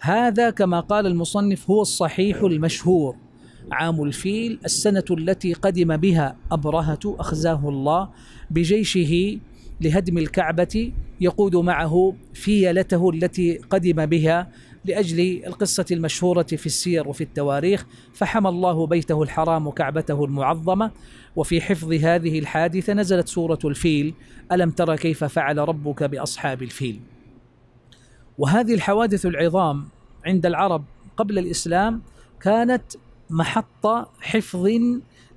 هذا كما قال المصنف هو الصحيح المشهور عام الفيل السنة التي قدم بها أبرهة أخزاه الله بجيشه لهدم الكعبة يقود معه فيلته التي قدم بها لأجل القصة المشهورة في السير وفي التواريخ فحمى الله بيته الحرام وكعبته المعظمة وفي حفظ هذه الحادثة نزلت سورة الفيل ألم ترى كيف فعل ربك بأصحاب الفيل وهذه الحوادث العظام عند العرب قبل الإسلام كانت محط حفظ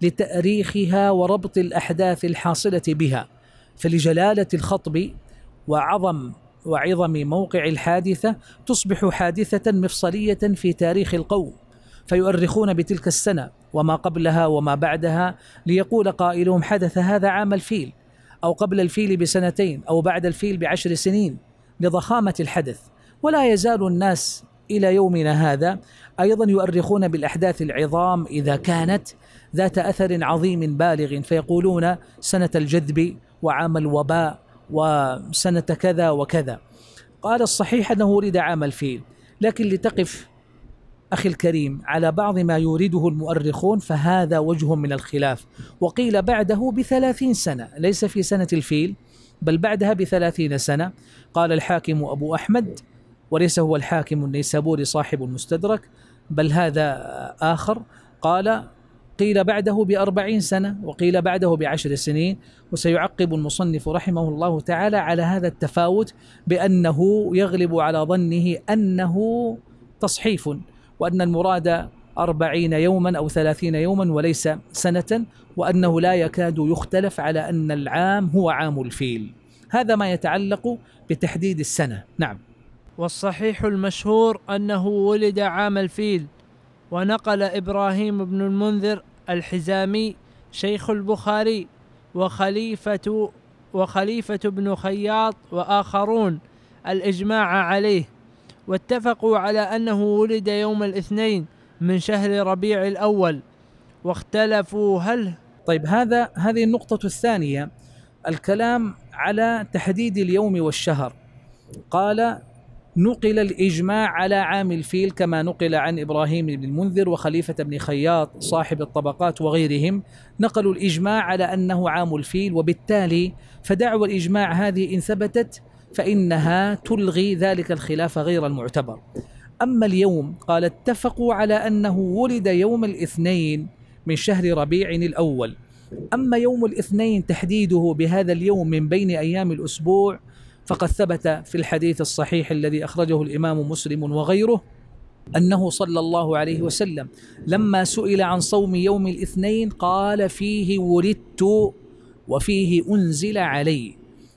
لتاريخها وربط الاحداث الحاصله بها فلجلاله الخطب وعظم وعظم موقع الحادثة تصبح حادثة مفصلية في تاريخ القوم فيؤرخون بتلك السنة وما قبلها وما بعدها ليقول قائلهم حدث هذا عام الفيل أو قبل الفيل بسنتين أو بعد الفيل بعشر سنين لضخامة الحدث ولا يزال الناس إلى يومنا هذا أيضا يؤرخون بالأحداث العظام إذا كانت ذات أثر عظيم بالغ فيقولون سنة الجذب وعام الوباء وسنة كذا وكذا قال الصحيح أنه ورد عام الفيل لكن لتقف أخي الكريم على بعض ما يورده المؤرخون فهذا وجه من الخلاف وقيل بعده بثلاثين سنة ليس في سنة الفيل بل بعدها بثلاثين سنة قال الحاكم أبو أحمد وليس هو الحاكم النيسابوري صاحب المستدرك بل هذا آخر قال قيل بعده بأربعين سنة وقيل بعده بعشر سنين وسيعقب المصنف رحمه الله تعالى على هذا التفاوت بأنه يغلب على ظنه أنه تصحيف وأن المراد أربعين يوما أو ثلاثين يوما وليس سنة وأنه لا يكاد يختلف على أن العام هو عام الفيل هذا ما يتعلق بتحديد السنة نعم والصحيح المشهور أنه ولد عام الفيل ونقل إبراهيم بن المنذر الحزامي شيخ البخاري وخليفة وخليفة بن خياط وآخرون الإجماع عليه واتفقوا على أنه ولد يوم الاثنين من شهر ربيع الأول واختلفوا هل طيب هذا هذه النقطة الثانية الكلام على تحديد اليوم والشهر قال نقل الإجماع على عام الفيل كما نقل عن إبراهيم بن المنذر وخليفة بن خياط صاحب الطبقات وغيرهم نقلوا الإجماع على أنه عام الفيل وبالتالي فدعوى الإجماع هذه إن ثبتت فإنها تلغي ذلك الخلاف غير المعتبر أما اليوم قال اتفقوا على أنه ولد يوم الاثنين من شهر ربيع الأول أما يوم الاثنين تحديده بهذا اليوم من بين أيام الأسبوع فقد ثبت في الحديث الصحيح الذي اخرجه الامام مسلم وغيره انه صلى الله عليه وسلم لما سئل عن صوم يوم الاثنين قال فيه ولدت وفيه انزل علي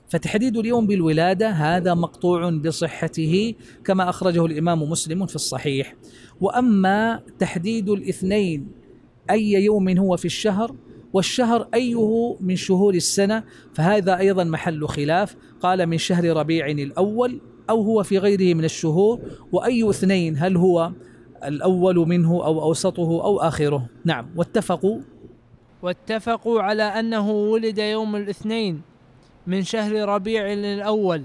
فتحديد اليوم بالولاده هذا مقطوع بصحته كما اخرجه الامام مسلم في الصحيح واما تحديد الاثنين اي يوم هو في الشهر والشهر أيه من شهور السنة فهذا أيضا محل خلاف قال من شهر ربيع الأول أو هو في غيره من الشهور وأي اثنين هل هو الأول منه أو أوسطه أو آخره نعم واتفقوا واتفقوا على أنه ولد يوم الاثنين من شهر ربيع الأول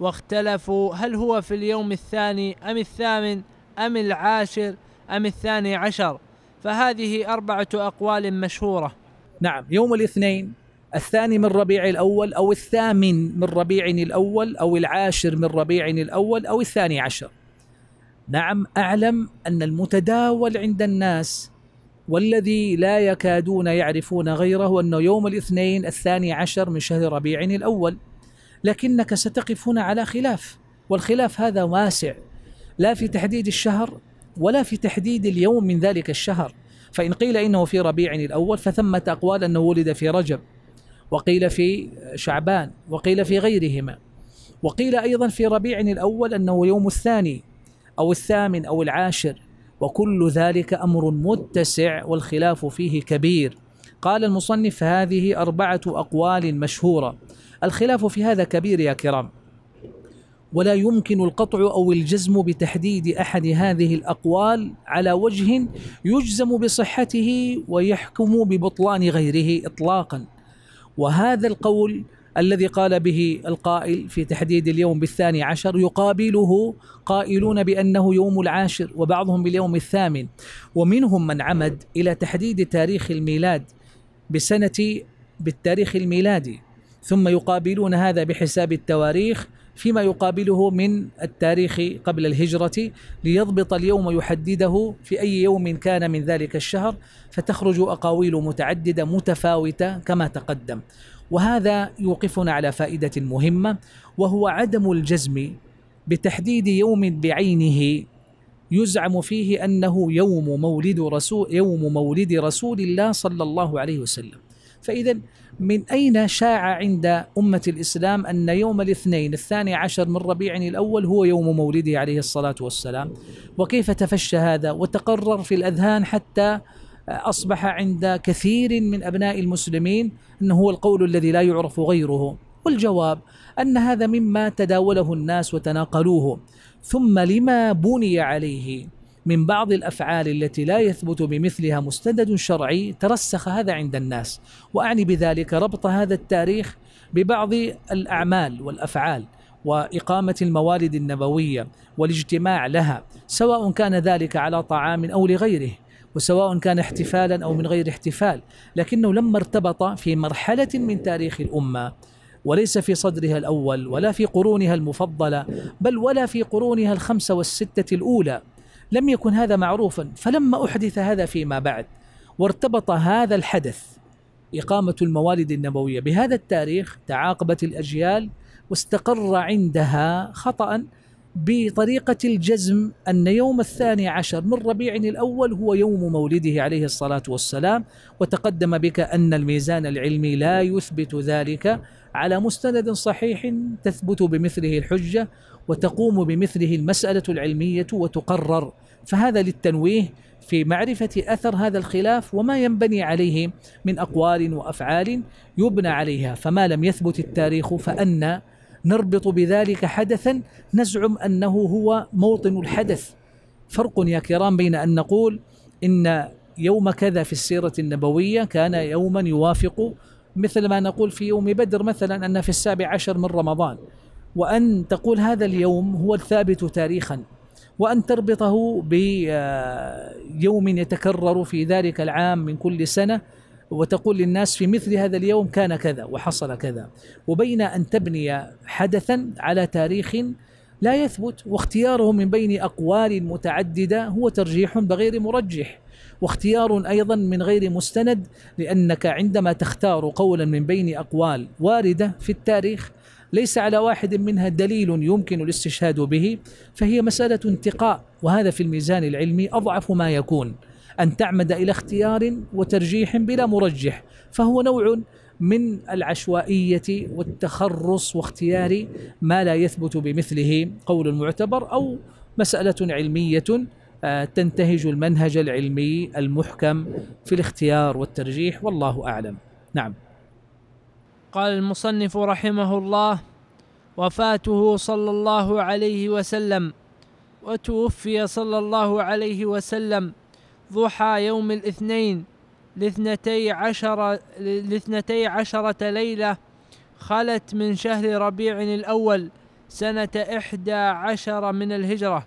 واختلفوا هل هو في اليوم الثاني أم الثامن أم العاشر أم الثاني عشر فهذه أربعة أقوال مشهورة نعم يوم الاثنين الثاني من ربيع الأول أو الثامن من ربيع الأول أو العاشر من ربيع الأول أو الثاني عشر نعم أعلم أن المتداول عند الناس والذي لا يكادون يعرفون غيره أنه يوم الاثنين الثاني عشر من شهر ربيع الأول لكنك ستقف هنا على خلاف والخلاف هذا واسع لا في تحديد الشهر ولا في تحديد اليوم من ذلك الشهر فإن قيل إنه في ربيع الأول فثمة أقوال أنه ولد في رجب وقيل في شعبان وقيل في غيرهما وقيل أيضا في ربيع الأول أنه يوم الثاني أو الثامن أو العاشر وكل ذلك أمر متسع والخلاف فيه كبير قال المصنف هذه أربعة أقوال مشهورة الخلاف في هذا كبير يا كرام ولا يمكن القطع او الجزم بتحديد احد هذه الاقوال على وجه يجزم بصحته ويحكم ببطلان غيره اطلاقا وهذا القول الذي قال به القائل في تحديد اليوم بالثاني عشر يقابله قائلون بانه يوم العاشر وبعضهم باليوم الثامن ومنهم من عمد الى تحديد تاريخ الميلاد بسنه بالتاريخ الميلادي ثم يقابلون هذا بحساب التواريخ فيما يقابله من التاريخ قبل الهجرة ليضبط اليوم يحدده في أي يوم كان من ذلك الشهر فتخرج أقاويل متعددة متفاوتة كما تقدم وهذا يوقفنا على فائدة مهمة وهو عدم الجزم بتحديد يوم بعينه يزعم فيه أنه يوم مولد رسول يوم مولد رسول الله صلى الله عليه وسلم فإذا من أين شاع عند أمة الإسلام أن يوم الاثنين الثاني عشر من ربيع الأول هو يوم مولده عليه الصلاة والسلام وكيف تفشى هذا وتقرر في الأذهان حتى أصبح عند كثير من أبناء المسلمين أنه هو القول الذي لا يعرف غيره والجواب أن هذا مما تداوله الناس وتناقلوه ثم لما بني عليه من بعض الافعال التي لا يثبت بمثلها مستند شرعي ترسخ هذا عند الناس واعني بذلك ربط هذا التاريخ ببعض الاعمال والافعال واقامه الموالد النبويه والاجتماع لها سواء كان ذلك على طعام او لغيره وسواء كان احتفالا او من غير احتفال لكنه لما ارتبط في مرحله من تاريخ الامه وليس في صدرها الاول ولا في قرونها المفضله بل ولا في قرونها الخمسه والسته الاولى لم يكن هذا معروفا فلما أحدث هذا فيما بعد وارتبط هذا الحدث إقامة الموالد النبوية بهذا التاريخ تعاقبت الأجيال واستقر عندها خطأ بطريقة الجزم أن يوم الثاني عشر من ربيع الأول هو يوم مولده عليه الصلاة والسلام وتقدم بك أن الميزان العلمي لا يثبت ذلك على مستند صحيح تثبت بمثله الحجة وتقوم بمثله المسألة العلمية وتقرر فهذا للتنويه في معرفة أثر هذا الخلاف وما ينبني عليه من أقوال وأفعال يبنى عليها فما لم يثبت التاريخ فأن نربط بذلك حدثا نزعم أنه هو موطن الحدث فرق يا كرام بين أن نقول إن يوم كذا في السيرة النبوية كان يوما يوافق مثل ما نقول في يوم بدر مثلا أن في السابع عشر من رمضان وأن تقول هذا اليوم هو الثابت تاريخا وأن تربطه بيوم يتكرر في ذلك العام من كل سنة وتقول للناس في مثل هذا اليوم كان كذا وحصل كذا وبين أن تبني حدثا على تاريخ لا يثبت واختياره من بين أقوال متعددة هو ترجيح بغير مرجح واختيار أيضا من غير مستند لأنك عندما تختار قولا من بين أقوال واردة في التاريخ ليس على واحد منها دليل يمكن الاستشهاد به فهي مسألة انتقاء وهذا في الميزان العلمي أضعف ما يكون أن تعمد إلى اختيار وترجيح بلا مرجح فهو نوع من العشوائية والتخرص واختيار ما لا يثبت بمثله قول معتبر أو مسألة علمية آه، تنتهج المنهج العلمي المحكم في الاختيار والترجيح والله أعلم نعم قال المصنف رحمه الله وفاته صلى الله عليه وسلم وتوفي صلى الله عليه وسلم ضحى يوم الاثنين لاثنتي عشر لاثنتي عشرة ليلة خلت من شهر ربيع الأول سنة إحدى عشر من الهجرة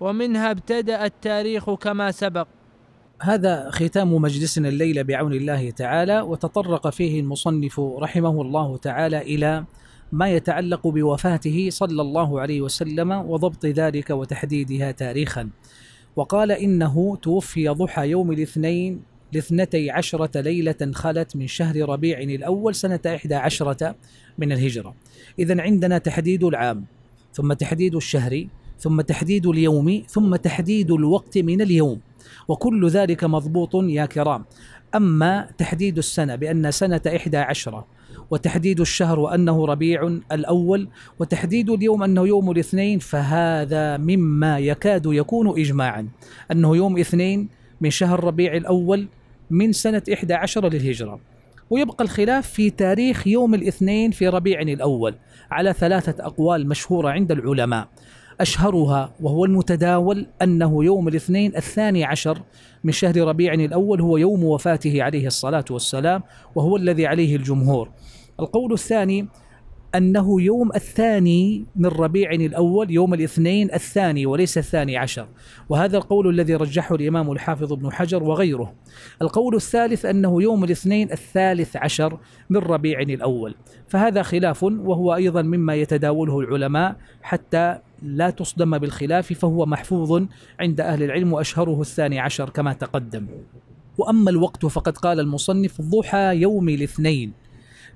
ومنها ابتدأ التاريخ كما سبق هذا ختام مجلسنا الليله بعون الله تعالى وتطرق فيه المصنف رحمه الله تعالى الى ما يتعلق بوفاته صلى الله عليه وسلم وضبط ذلك وتحديدها تاريخا وقال إنه توفي ضحى يوم الاثنين لاثنتي عشرة ليلة خلت من شهر ربيع الأول سنة إحدى عشرة من الهجرة إذا عندنا تحديد العام ثم تحديد الشهر ثم تحديد اليوم ثم تحديد الوقت من اليوم وكل ذلك مضبوط يا كرام أما تحديد السنة بأن سنة إحدى عشرة وتحديد الشهر وأنه ربيع الأول وتحديد اليوم أنه يوم الاثنين فهذا مما يكاد يكون إجماعا أنه يوم اثنين من شهر ربيع الأول من سنة إحدى عشرة للهجرة ويبقى الخلاف في تاريخ يوم الاثنين في ربيع الأول على ثلاثة أقوال مشهورة عند العلماء أشهرها وهو المتداول أنه يوم الاثنين الثاني عشر من شهر ربيع الأول هو يوم وفاته عليه الصلاة والسلام وهو الذي عليه الجمهور القول الثاني أنه يوم الثاني من ربيع الأول يوم الاثنين الثاني وليس الثاني عشر وهذا القول الذي رجحه الإمام الحافظ ابن حجر وغيره القول الثالث أنه يوم الاثنين الثالث عشر من ربيع الأول فهذا خلاف وهو أيضا مما يتداوله العلماء حتى لا تصدم بالخلاف فهو محفوظ عند أهل العلم وأشهره الثاني عشر كما تقدم وأما الوقت فقد قال المصنف ضحى يوم الاثنين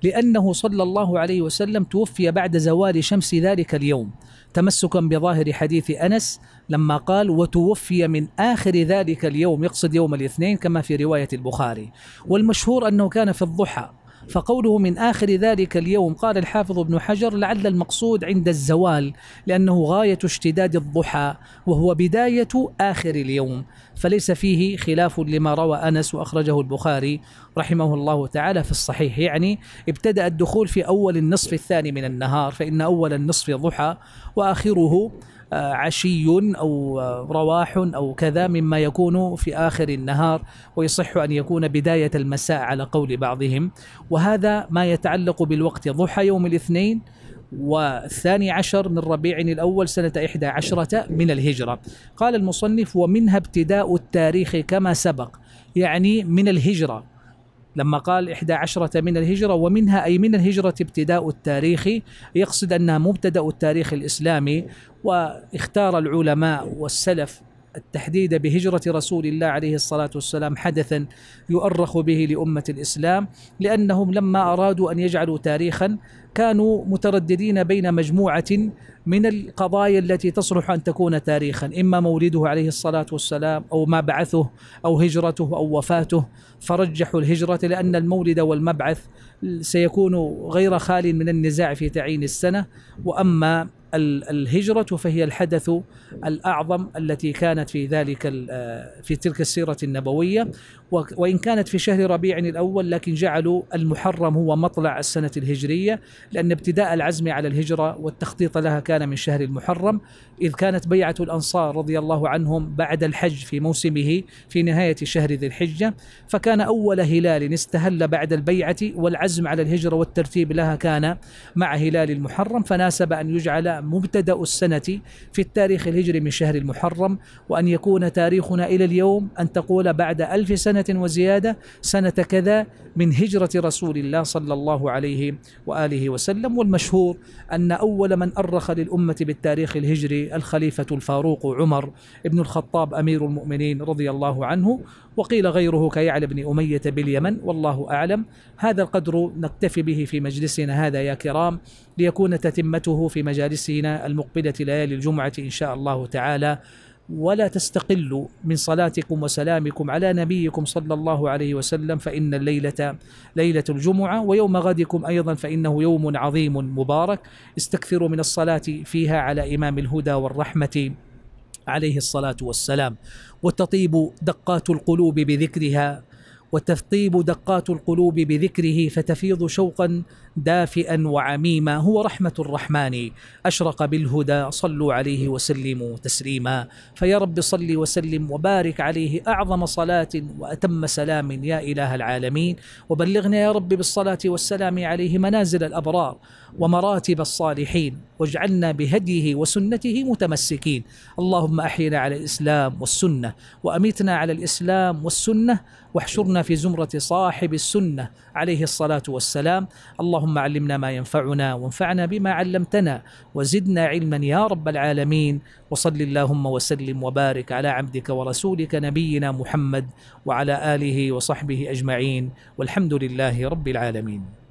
لأنه صلى الله عليه وسلم توفي بعد زوال شمس ذلك اليوم تمسكا بظاهر حديث أنس لما قال وتوفي من آخر ذلك اليوم يقصد يوم الاثنين كما في رواية البخاري والمشهور أنه كان في الضحى فقوله من آخر ذلك اليوم قال الحافظ ابن حجر لعل المقصود عند الزوال لأنه غاية اشتداد الضحى وهو بداية آخر اليوم فليس فيه خلاف لما روى أنس وأخرجه البخاري رحمه الله تعالى في الصحيح يعني ابتدأ الدخول في أول النصف الثاني من النهار فإن أول النصف ضحى وآخره عشي أو رواح أو كذا مما يكون في آخر النهار ويصح أن يكون بداية المساء على قول بعضهم وهذا ما يتعلق بالوقت ضحى يوم الاثنين والثاني عشر من ربيع الأول سنة إحدى عشرة من الهجرة قال المصنف ومنها ابتداء التاريخ كما سبق يعني من الهجرة لما قال إحدى عشرة من الهجرة ومنها أي من الهجرة ابتداء التاريخ يقصد أنها مبتدأ التاريخ الإسلامي واختار العلماء والسلف التحديد بهجرة رسول الله عليه الصلاة والسلام حدثا يؤرخ به لأمة الإسلام لأنهم لما أرادوا أن يجعلوا تاريخا كانوا مترددين بين مجموعة من القضايا التي تصلح أن تكون تاريخا إما مولده عليه الصلاة والسلام أو ما بعثه أو هجرته أو وفاته فرجحوا الهجرة لأن المولد والمبعث سيكون غير خال من النزاع في تعيين السنة وأما الهجرة فهي الحدث الأعظم التي كانت في ذلك آه، في تلك السيرة النبوية وإن كانت في شهر ربيع الأول لكن جعلوا المحرم هو مطلع السنة الهجرية لأن ابتداء العزم على الهجرة والتخطيط لها كان من شهر المحرم إذ كانت بيعة الأنصار رضي الله عنهم بعد الحج في موسمه في نهاية شهر ذي الحجة فكان أول هلال استهل بعد البيعة والعزم على الهجرة والترتيب لها كان مع هلال المحرم فناسب أن يجعل مبتدأ السنة في التاريخ الهجري من شهر المحرم وأن يكون تاريخنا إلى اليوم أن تقول بعد ألف سنة وزيادة سنة كذا من هجرة رسول الله صلى الله عليه وآله وسلم والمشهور أن أول من أرخ للأمة بالتاريخ الهجري الخليفة الفاروق عمر بن الخطاب أمير المؤمنين رضي الله عنه وقيل غيره كيعلى بن أمية باليمن والله أعلم هذا القدر نكتفي به في مجلسنا هذا يا كرام ليكون تتمته في مجالسنا المقبلة ليالي الجمعة إن شاء الله تعالى ولا تستقلوا من صلاتكم وسلامكم على نبيكم صلى الله عليه وسلم فإن الليلة ليلة الجمعة ويوم غدكم أيضا فإنه يوم عظيم مبارك استكثروا من الصلاة فيها على إمام الهدى والرحمة عليه الصلاة والسلام وتطيب دقات القلوب بذكرها وتطيب دقات القلوب بذكره فتفيض شوقا دافئا وعميما هو رحمة الرحمن أشرق بالهدى صلوا عليه وسلموا تسليما فيا رب صل وسلم وبارك عليه أعظم صلاة وأتم سلام يا إله العالمين وبلغنا يا رب بالصلاة والسلام عليه منازل الأبرار ومراتب الصالحين واجعلنا بهديه وسنته متمسكين اللهم أحينا على الإسلام والسنة وأمتنا على الإسلام والسنة واحشرنا في زمرة صاحب السنة عليه الصلاة والسلام اللهم اللهم علمنا ما ينفعنا وانفعنا بما علمتنا وزدنا علما يا رب العالمين وصل اللهم وسلم وبارك على عبدك ورسولك نبينا محمد وعلى آله وصحبه أجمعين والحمد لله رب العالمين